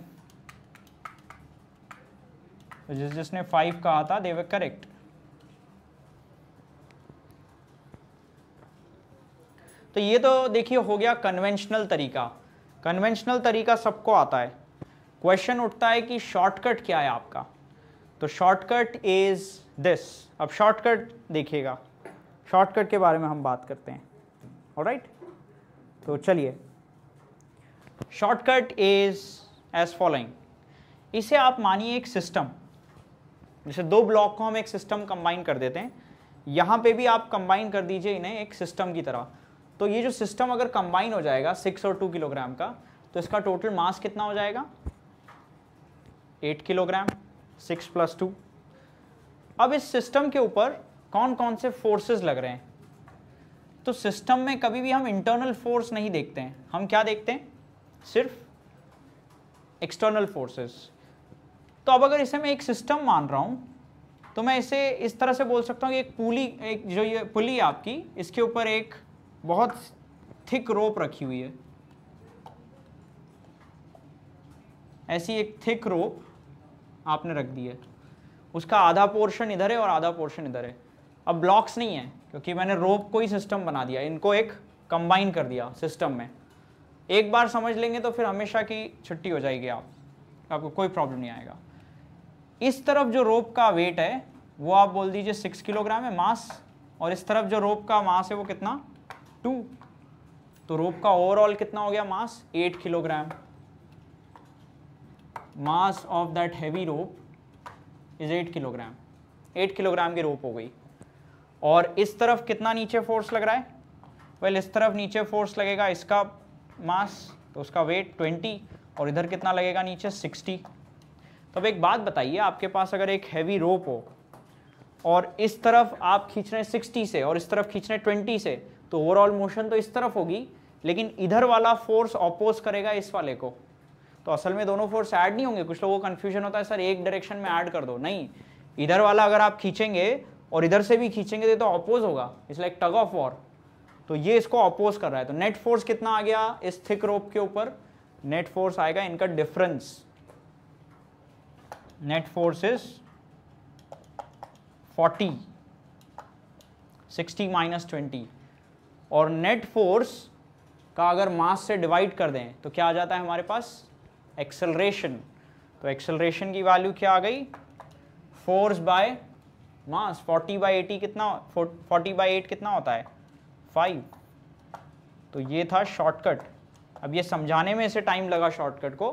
तो जिस जिसने फाइव कहा था दे वे करेक्ट तो ये तो देखिए हो गया कन्वेंशनल तरीका कन्वेंशनल तरीका सबको आता है क्वेश्चन उठता है कि शॉर्टकट क्या है आपका तो शॉर्टकट इज दिस अब शॉर्टकट देखिएगा शॉर्टकट के बारे में हम बात करते हैं राइट right? तो चलिए शॉर्टकट इज एज फॉलोइंग इसे आप मानिए एक सिस्टम जैसे दो ब्लॉक को हम एक सिस्टम कंबाइन कर देते हैं यहाँ पे भी आप कंबाइन कर दीजिए इन्हें एक सिस्टम की तरह तो ये जो सिस्टम अगर कंबाइन हो जाएगा सिक्स और टू किलोग्राम का तो इसका टोटल मास कितना हो जाएगा eight kilogram six plus two अब इस सिस्टम के ऊपर कौन कौन से फोर्सेस लग रहे हैं तो सिस्टम में कभी भी हम इंटरनल फोर्स नहीं देखते हैं हम क्या देखते हैं सिर्फ एक्सटर्नल फोर्सेस तो अब अगर इसे मैं एक सिस्टम मान रहा हूँ तो मैं इसे इस तरह से बोल सकता हूँ कि एक पुली एक जो ये पुली आपकी इसके ऊपर एक बहुत थिक रोप रखी हुई है ऐसी एक थिक रोप आपने रख दी है उसका आधा पोर्शन इधर है और आधा पोर्शन इधर है अब ब्लॉक्स नहीं है क्योंकि मैंने रोप को ही सिस्टम बना दिया इनको एक कंबाइन कर दिया सिस्टम में एक बार समझ लेंगे तो फिर हमेशा की छुट्टी हो जाएगी आप आपको कोई प्रॉब्लम नहीं आएगा इस तरफ जो रोप का वेट है वो आप बोल दीजिए सिक्स किलोग्राम है मास और इस तरफ जो रोप का मास है वो कितना टू तो रोप का ओवरऑल कितना हो गया mass eight kilogram mass of that heavy rope is eight kilogram eight kilogram की रोप हो गई और इस तरफ कितना नीचे फोर्स लग रहा है वेल well, इस तरफ नीचे फोर्स लगेगा इसका मास तो उसका वेट ट्वेंटी और इधर कितना लगेगा नीचे सिक्सटी अब एक बात बताइए आपके पास अगर एक हैवी रोप हो और इस तरफ आप खींच रहे हैं 60 से और इस तरफ खींच रहे हैं 20 से तो ओवरऑल मोशन तो इस तरफ होगी लेकिन इधर वाला फोर्स ऑपोज करेगा इस वाले को तो असल में दोनों फोर्स ऐड नहीं होंगे कुछ लोगों को कन्फ्यूजन होता है सर एक डायरेक्शन में ऐड कर दो नहीं इधर वाला अगर आप खींचेंगे और इधर से भी खींचेंगे तो अपोज तो होगा it's like tug of war तो ये इसको अपोज कर रहा है तो नेट फोर्स कितना आ गया इस थिक रोप के ऊपर नेट फोर्स आएगा इनका difference net force is 40 60 minus twenty और नेट फोर्स का अगर मास से डिवाइड कर दें तो क्या आ जाता है हमारे पास एक्सेलरेशन तो एक्सेलरेशन की वैल्यू क्या आ गई force by mass 40 by eighty कितना 40 बाय एट कितना होता है फाइव तो ये था शॉर्टकट अब ये समझाने में इसे टाइम लगा शॉर्टकट को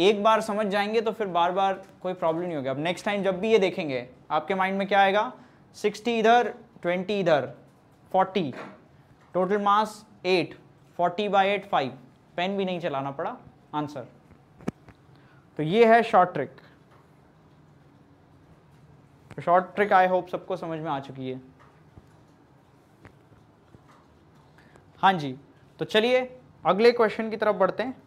एक बार समझ जाएंगे तो फिर बार बार कोई प्रॉब्लम नहीं होगी अब नेक्स्ट टाइम जब भी ये देखेंगे आपके माइंड में क्या आएगा सिक्सटी इधर ट्वेंटी इधर forty total mass eight forty by eight five pen भी नहीं चलाना पड़ा आंसर तो ये है short trick short trick I hope सबको समझ में आ चुकी है हाँ जी तो चलिए अगले क्वेश्चन की तरफ बढ़ते हैं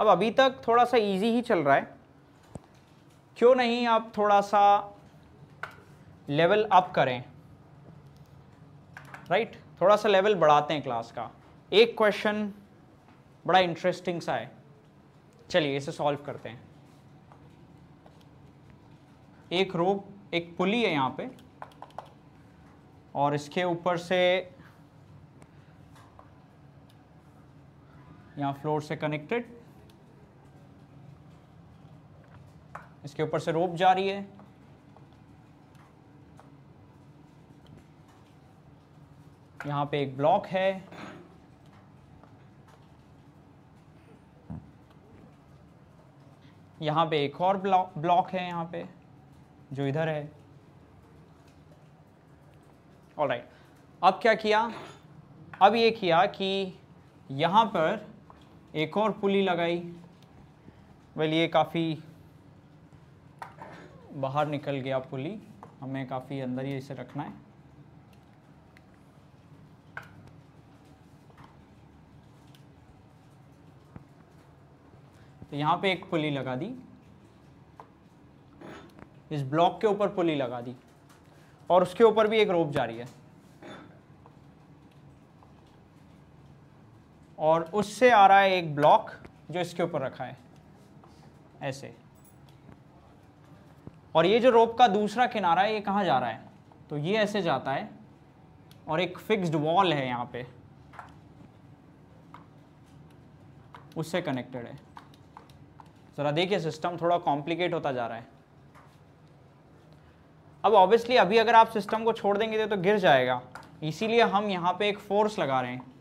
अब अभी तक थोड़ा सा इजी ही चल रहा है क्यों नहीं आप थोड़ा सा लेवल अप करें राइट थोड़ा सा लेवल बढ़ाते हैं क्लास का एक क्वेश्चन बड़ा इंटरेस्टिंग सा है चलिए इसे सॉल्व करते हैं एक रोप एक पुली है यहाँ पे और इसके ऊपर से यहाँ फ्लोर से कनेक्टेड इसके ऊपर से रोप जा रही है यहां पे एक ब्लॉक है यहां पे एक और ब्लॉक है यहां पे जो इधर है ऑल राइट अब क्या किया अब ये किया कि यहां पर एक और पुली लगाई वेल ये काफ़ी बाहर निकल गया पुली हमें काफ़ी अंदर ही इसे रखना है तो यहाँ पे एक पुली लगा दी इस ब्लॉक के ऊपर पुली लगा दी और उसके ऊपर भी एक रोप जा रही है और उससे आ रहा है एक ब्लॉक जो इसके ऊपर रखा है ऐसे और ये जो रोप का दूसरा किनारा है ये कहाँ जा रहा है तो ये ऐसे जाता है और एक फिक्स्ड वॉल है यहाँ पे उससे कनेक्टेड है ज़रा देखिए सिस्टम थोड़ा कॉम्प्लिकेट होता जा रहा है अब ऑब्वियसली अभी अगर आप सिस्टम को छोड़ देंगे तो गिर जाएगा इसीलिए हम यहाँ पे एक फोर्स लगा रहे हैं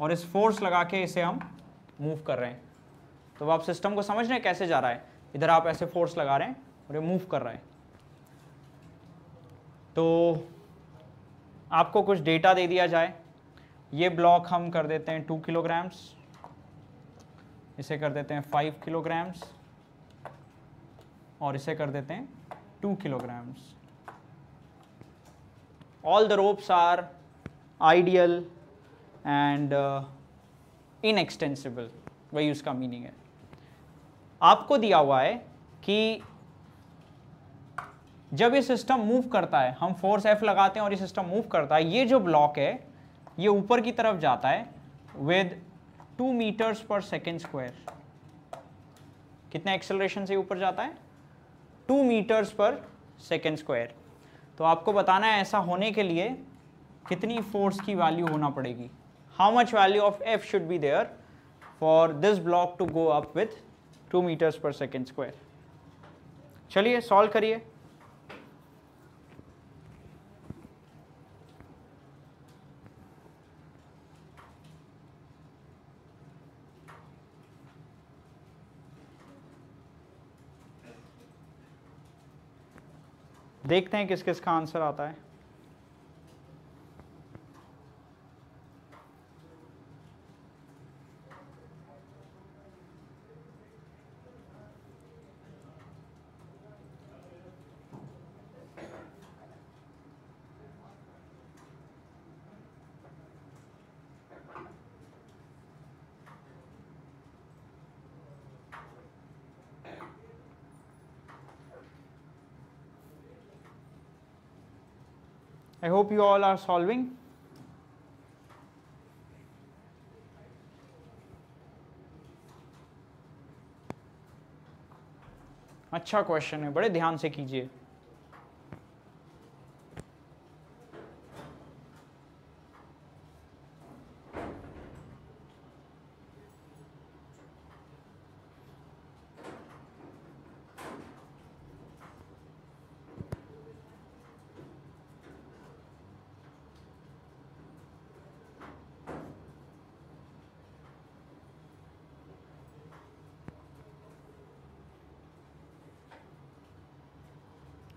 और इस फोर्स लगा के इसे हम मूव कर रहे हैं तो आप सिस्टम को समझ रहे हैं कैसे जा रहा है इधर आप ऐसे फोर्स लगा रहे हैं और ये मूव कर रहा है तो आपको कुछ डेटा दे दिया जाए ये ब्लॉक हम कर देते हैं टू किलोग्राम्स इसे कर देते हैं फाइव किलोग्राम्स और इसे कर देते हैं two kilograms all the ropes are ideal and inextensible वही उसका मीनिंग है आपको दिया हुआ है कि जब ये सिस्टम मूव करता है हम फोर्स एफ लगाते हैं और ये सिस्टम मूव करता है ये जो ब्लॉक है ये ऊपर की तरफ जाता है with two metres per second square कितना एक्सेलरेशन से ऊपर जाता है two metres per second square तो आपको बताना है ऐसा होने के लिए कितनी फोर्स की वैल्यू होना पड़ेगी how much value of F should be there for this block to go up with two metres per second square चलिए सॉल्व करिए देखते हैं किस किस का आंसर आता है I hope you all are solving. अच्छा क्वेश्चन है बड़े ध्यान से कीजिए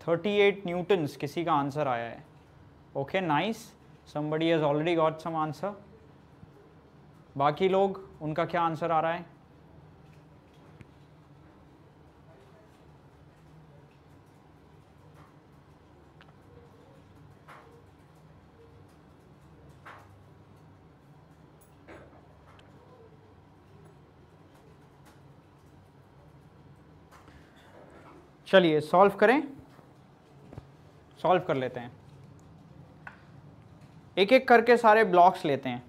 38 न्यूटन्स किसी का आंसर आया है okay nice somebody has already got some answer बाकी लोग उनका क्या आंसर आ रहा है चलिए सॉल्व करें सॉल्व कर लेते हैं एक एक करके सारे ब्लॉक्स लेते हैं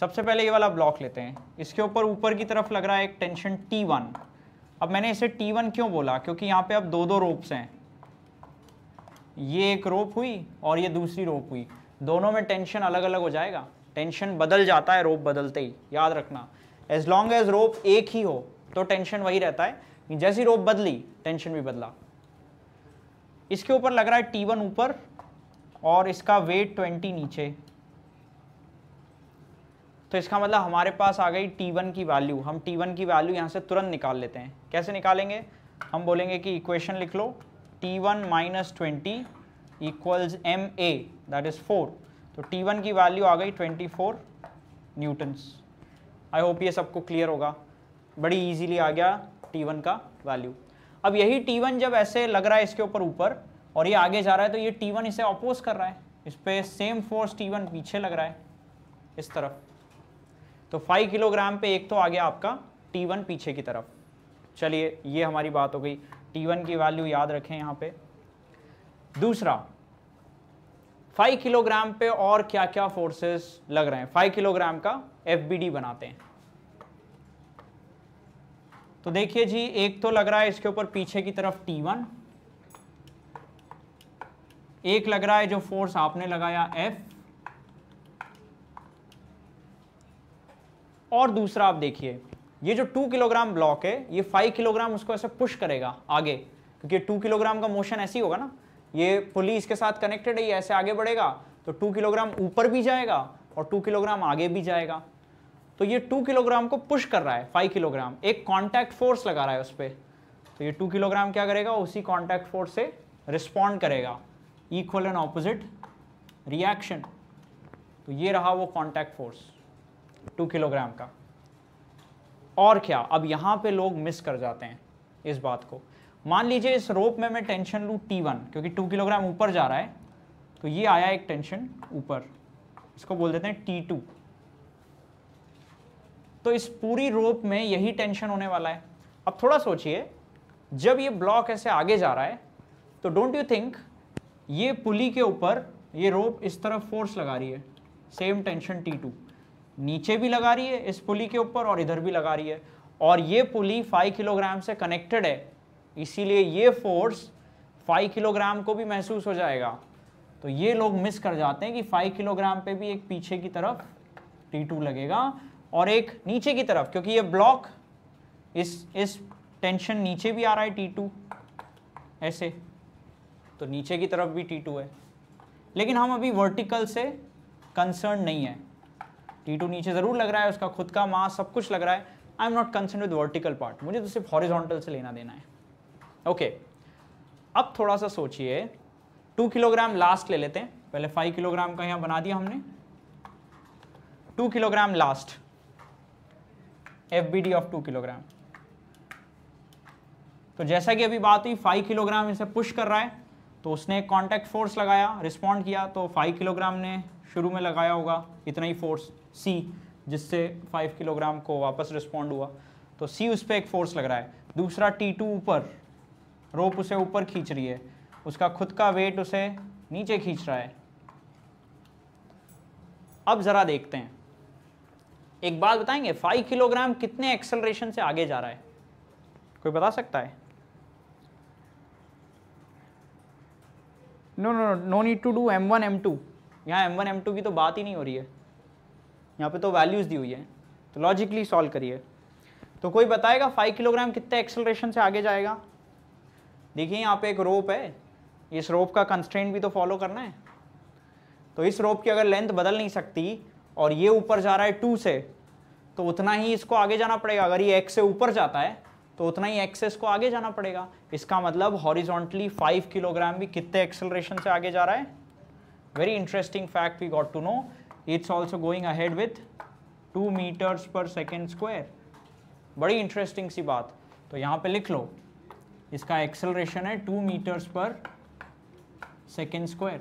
सबसे पहले ये वाला ब्लॉक लेते हैं इसके ऊपर ऊपर की तरफ लग रहा है एक टेंशन टी वन अब मैंने इसे टी वन क्यों बोला क्योंकि यहाँ पे अब दो दो रोप्स हैं ये एक रोप हुई और ये दूसरी रोप हुई दोनों में टेंशन अलग अलग हो जाएगा टेंशन बदल जाता है रोप बदलते ही याद रखना एज लॉन्ग एज रोप एक ही हो तो टेंशन वही रहता है जैसी रोप बदली टेंशन भी बदला इसके ऊपर लग रहा है टी वन ऊपर और इसका वेट ट्वेंटी नीचे तो इसका मतलब हमारे पास आ गई टी वन की वैल्यू हम टी वन की वैल्यू यहां से तुरंत निकाल लेते हैं कैसे निकालेंगे हम बोलेंगे कि इक्वेशन लिख लो T one minus twenty equals M A that is four तो टी वन की वैल्यू आ गई twenty four newtons I hope ये सबको क्लियर होगा बड़ी ईजीली आ गया टी वन का वैल्यू अब यही टी वन जब ऐसे लग रहा है इसके ऊपर ऊपर और ये आगे जा रहा है तो ये टी वन इसे अपोज कर रहा है इस पर सेम फोर्स टी वन पीछे लग रहा है इस तरफ तो फाइव किलोग्राम पे एक तो आ गया आपका टी वन पीछे की तरफ चलिए ये हमारी बात हो गई टी वन की वैल्यू याद रखें यहाँ पे दूसरा फाइव किलोग्राम पे और क्या क्या फोर्सेस लग रहे हैं फाइव किलोग्राम का एफ बनाते हैं तो देखिए जी एक तो लग रहा है इसके ऊपर पीछे की तरफ T1 एक लग रहा है जो फोर्स आपने लगाया F और दूसरा आप देखिए ये जो टू किलोग्राम ब्लॉक है ये फाइव किलोग्राम उसको ऐसे पुश करेगा आगे क्योंकि टू किलोग्राम का मोशन ऐसे ही होगा ना ये पुली इसके साथ कनेक्टेड है ये ऐसे आगे बढ़ेगा तो टू किलोग्राम ऊपर भी जाएगा और टू किलोग्राम आगे भी जाएगा तो ये टू किलोग्राम को पुश कर रहा है फाइव किलोग्राम एक कॉन्टैक्ट फोर्स लगा रहा है उस पर तो ये टू किलोग्राम क्या करेगा उसी कॉन्टैक्ट फोर्स से रिस्पॉन्ड करेगा इक्वल एंड ऑपोजिट रिएक्शन तो ये रहा वो कॉन्टैक्ट फोर्स टू किलोग्राम का और क्या अब यहाँ पे लोग मिस कर जाते हैं इस बात को मान लीजिए इस रोप में मैं टेंशन लूँ टी वन क्योंकि टू किलोग्राम ऊपर जा रहा है तो ये आया एक टेंशन ऊपर इसको बोल देते हैं टी टू तो इस पूरी रोप में यही टेंशन होने वाला है अब थोड़ा सोचिए जब ये ब्लॉक ऐसे आगे जा रहा है तो डोंट यू थिंक ये पुली के ऊपर ये रोप इस तरफ फोर्स लगा रही है सेम टेंशन टी टू नीचे भी लगा रही है इस पुली के ऊपर और इधर भी लगा रही है और ये पुली फाइव किलोग्राम से कनेक्टेड है इसीलिए ये फोर्स फाइव किलोग्राम को भी महसूस हो जाएगा तो ये लोग मिस कर जाते हैं कि फाइव किलोग्राम पे भी एक पीछे की तरफ टी टू लगेगा और एक नीचे की तरफ क्योंकि ये ब्लॉक इस इस टेंशन नीचे भी आ रहा है टी टू ऐसे तो नीचे की तरफ भी टी टू है लेकिन हम अभी वर्टिकल से कंसर्न नहीं है टी टू नीचे ज़रूर लग रहा है उसका खुद का मास सब कुछ लग रहा है I am not concern with vertical part मुझे तो सिर्फ हॉरिजॉन्टल से लेना देना है ओके okay. अब थोड़ा सा सोचिए टू किलोग्राम लास्ट ले लेते हैं पहले फाइव किलोग्राम का यहाँ बना दिया हमने two kilogram last F B D of two kilogram तो जैसा कि अभी बात हुई फाइव किलोग्राम इसे पुश कर रहा है तो उसने कॉन्टैक्ट फोर्स लगाया रिस्पॉन्ड किया तो फाइव किलोग्राम ने शुरू में लगाया होगा इतना ही फोर्स सी जिससे फाइव किलोग्राम को वापस रिस्पॉन्ड हुआ तो सी उस पर एक फोर्स लग रहा है दूसरा टी टू ऊपर रोप उसे ऊपर खींच रही है उसका खुद का वेट उसे नीचे खींच रहा है अब ज़रा देखते हैं एक बात बताएंगे फाइव किलोग्राम कितने एक्सेलरेशन से आगे जा रहा है कोई बता सकता है no no no need to do M one M two यहाँ एम वन एम टू की तो बात ही नहीं हो रही है यहाँ पे तो वैल्यूज़ दी हुई है तो लॉजिकली सॉल्व करिए तो कोई बताएगा फाइव किलोग्राम कितने एक्सेलरेशन से आगे जाएगा देखिए यहाँ पे एक रोप है इस रोप का कंस्ट्रेंट भी तो फॉलो करना है तो इस रोप की अगर लेंथ बदल नहीं सकती और ये ऊपर जा रहा है टू से तो उतना ही इसको आगे जाना पड़ेगा अगर ये एक्स से ऊपर जाता है तो उतना ही एक्सेस को आगे जाना पड़ेगा इसका मतलब हॉरिजॉन्टली फाइव किलोग्राम भी कितने एक्सेलरेशन से आगे जा रहा है very interesting fact we got to know it's also going ahead with two metres per second square बड़ी इंटरेस्टिंग सी बात तो यहाँ पे लिख लो इसका एक्सेलरेशन है two metres per second square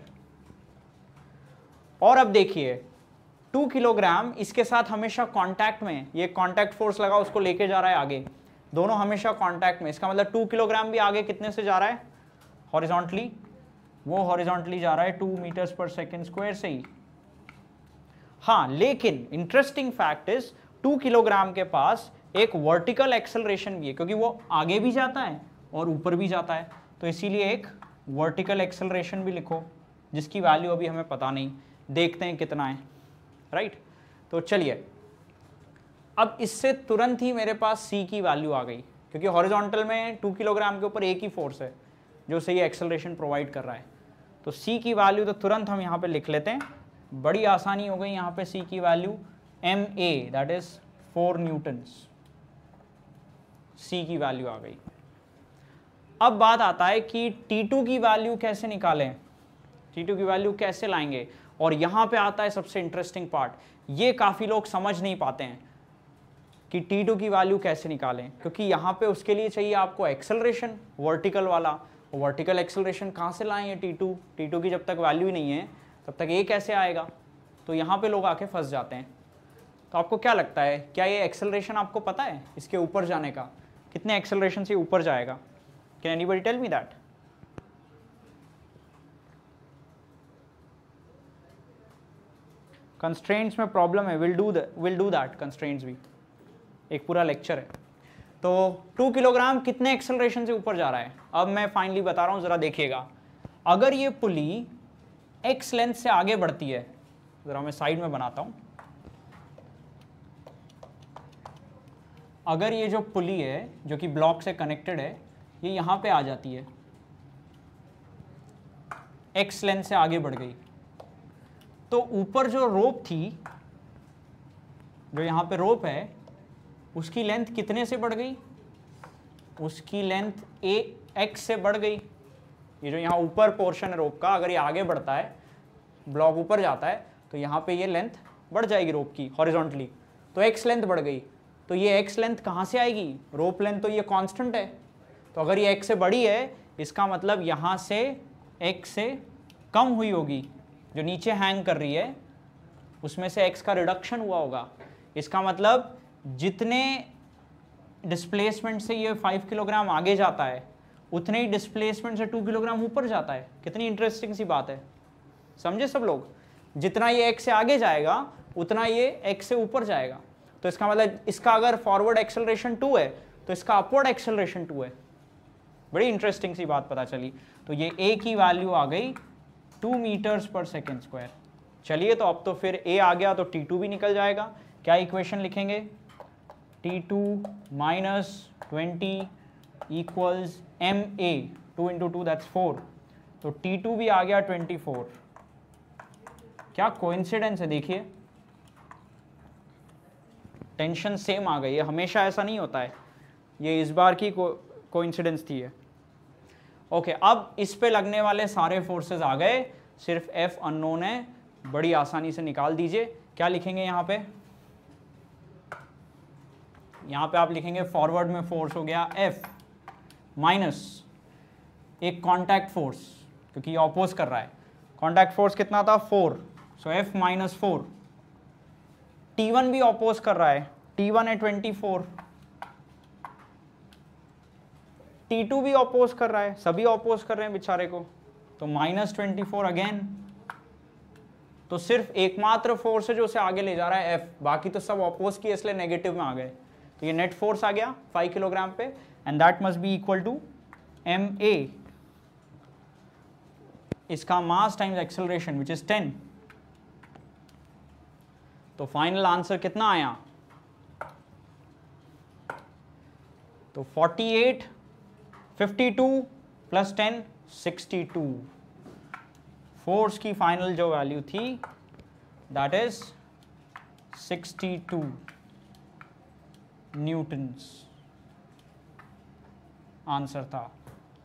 और अब देखिए टू किलोग्राम इसके साथ हमेशा कांटेक्ट में ये कांटेक्ट फोर्स लगा उसको लेके जा रहा है आगे दोनों हमेशा कांटेक्ट में इसका मतलब टू किलोग्राम भी आगे कितने से जा रहा है हॉरिजॉन्टली वो हॉरिजॉन्टली जा रहा है two metres per second square से ही हाँ लेकिन interesting fact is two kilogram के पास एक वर्टिकल एक्सेलरेशन भी है क्योंकि वो आगे भी जाता है और ऊपर भी जाता है तो इसीलिए एक वर्टिकल एक्सेलरेशन भी लिखो जिसकी वैल्यू अभी हमें पता नहीं देखते हैं कितना है राइट तो चलिए अब इससे तुरंत ही मेरे पास सी की वैल्यू आ गई क्योंकि हॉरिजॉन्टल में टू किलोग्राम के ऊपर एक ही फोर्स है जो सही एक्सेलरेशन प्रोवाइड कर रहा है तो सी की वैल्यू तो तुरंत हम यहाँ पे लिख लेते हैं बड़ी आसानी हो गई यहाँ पे सी की value M A that is four newtons C की वैल्यू आ गई अब बात आता है कि टी टू की वैल्यू कैसे निकालें टी टू की वैल्यू कैसे लाएंगे और यहाँ पे आता है सबसे इंटरेस्टिंग पार्ट ये काफ़ी लोग समझ नहीं पाते हैं कि टी टू की वैल्यू कैसे निकालें क्योंकि यहाँ पे उसके लिए चाहिए आपको एक्सेलरेशन वर्टिकल वाला वर्टिकल एक्सेलरेशन कहाँ से लाएं ये टी टू टी टू की जब तक वैल्यू ही नहीं है तब तक ये कैसे आएगा तो यहाँ पे लोग आके फंस जाते हैं तो आपको क्या लगता है क्या ये एक्सेलरेशन आपको पता है इसके ऊपर जाने का कितने एक्सेलरेशन से ऊपर जाएगा can anybody tell me that constraints में प्रॉब्लम है will do will do that constraints भी एक पूरा लेक्चर है तो टू किलोग्राम कितने एक्सेलरेशन से ऊपर जा रहा है अब मैं फाइनली बता रहा हूँ ज़रा देखिएगा अगर ये पुली एक्स लेंथ से आगे बढ़ती है ज़रा मैं साइड में बनाता हूँ अगर ये जो पुली है जो कि ब्लॉक से कनेक्टेड है ये यहाँ पे आ जाती है एक्स लेंथ से आगे बढ़ गई तो ऊपर जो रोप थी जो यहाँ पे रोप है उसकी लेंथ कितने से बढ़ गई उसकी लेंथ ए एक्स से बढ़ गई ये जो यहाँ ऊपर पोर्शन है रोप का अगर ये आगे बढ़ता है ब्लॉक ऊपर जाता है तो यहाँ पे ये लेंथ बढ़ जाएगी रोप की हॉरिजॉन्टली तो एक्स लेंथ बढ़ गई तो ये एक्स लेंथ कहाँ से आएगी रोप लेंथ तो ये कांस्टेंट है तो अगर ये एक्स से बड़ी है इसका मतलब यहाँ से एक्स से कम हुई होगी जो नीचे हैंग कर रही है उसमें से एक्स का रिडक्शन हुआ होगा इसका मतलब जितने डिस्प्लेसमेंट से ये फाइव किलोग्राम आगे जाता है उतने ही डिस्प्लेसमेंट से टू किलोग्राम ऊपर जाता है कितनी इंटरेस्टिंग सी बात है समझे सब लोग जितना ये एक्स से आगे जाएगा उतना ये एक्स से ऊपर जाएगा तो इसका मतलब इसका अगर फॉरवर्ड एक्सेलरेशन टू है तो इसका अपवर्ड एक्सेलरेशन टू है बड़ी इंटरेस्टिंग सी बात पता चली तो ये ए की वैल्यू आ गई two metres per second square चलिए तो अब तो फिर ए आ गया तो टी टू भी निकल जाएगा क्या इक्वेशन लिखेंगे T two minus twenty equals M A two into two that's four तो टी टू भी आ गया ट्वेंटी फोर क्या कोइंसिडेंस है देखिए टेंशन सेम आ गई है हमेशा ऐसा नहीं होता है ये इस बार की कोइंसिडेंस थी है ओके अब इस पे लगने वाले सारे फोर्सेस आ गए सिर्फ एफ अननोन है बड़ी आसानी से निकाल दीजिए क्या लिखेंगे यहाँ पे यहाँ पे आप लिखेंगे फॉरवर्ड में फोर्स हो गया एफ माइनस एक कांटेक्ट फोर्स क्योंकि ये ऑपोज कर रहा है कांटेक्ट फोर्स कितना था four so F minus four T one भी ऑपोज कर रहा है टी वन है ट्वेंटी फोर टी टू भी ऑपोज कर रहा है सभी ऑपोज कर रहे हैं बेचारे को तो माइनस ट्वेंटी फोर अगेन तो सिर्फ एकमात्र फोर्स है जो उसे आगे ले जा रहा है एफ बाकी तो सब ऑपोज किए इसलिए नेगेटिव में आ गए तो ये नेट फोर्स आ गया फाइव किलोग्राम पे and that must be equal to M A इसका mass times acceleration which is ten तो फाइनल आंसर कितना आया तो 48 fifty two plus ten sixty two force की फाइनल जो वैल्यू थी that is sixty two newtons answer था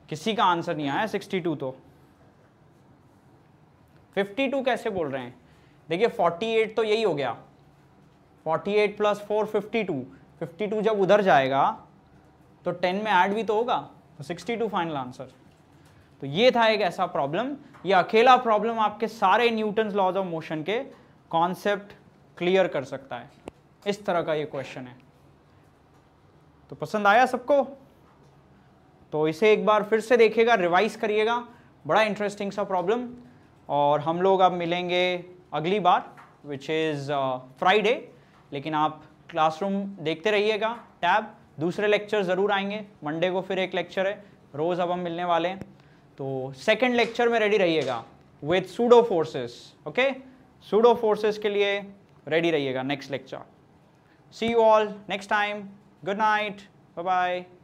किसी का आंसर नहीं आया 62 तो 52 कैसे बोल रहे हैं देखिए 48 तो यही हो गया 48 प्लस फोर फिफ्टी टू जब उधर जाएगा तो 10 में ऐड भी तो होगा तो 62 फाइनल आंसर तो ये था एक ऐसा प्रॉब्लम ये अकेला प्रॉब्लम आपके सारे न्यूटन लॉज ऑफ मोशन के कॉन्सेप्ट क्लियर कर सकता है इस तरह का ये क्वेश्चन है तो पसंद आया सबको तो इसे एक बार फिर से देखिएगा रिवाइज करिएगा बड़ा इंटरेस्टिंग सा प्रॉब्लम और हम लोग अब मिलेंगे अगली बार विच इज़ फ्राइडे लेकिन आप क्लासरूम देखते रहिएगा टैब दूसरे लेक्चर ज़रूर आएंगे मंडे को फिर एक लेक्चर है रोज़ अब हम मिलने वाले हैं तो सेकेंड लेक्चर में रेडी रहिएगा with pseudo forces okay pseudo forces के लिए रेडी रहिएगा next lecture see you all next time good night bye bye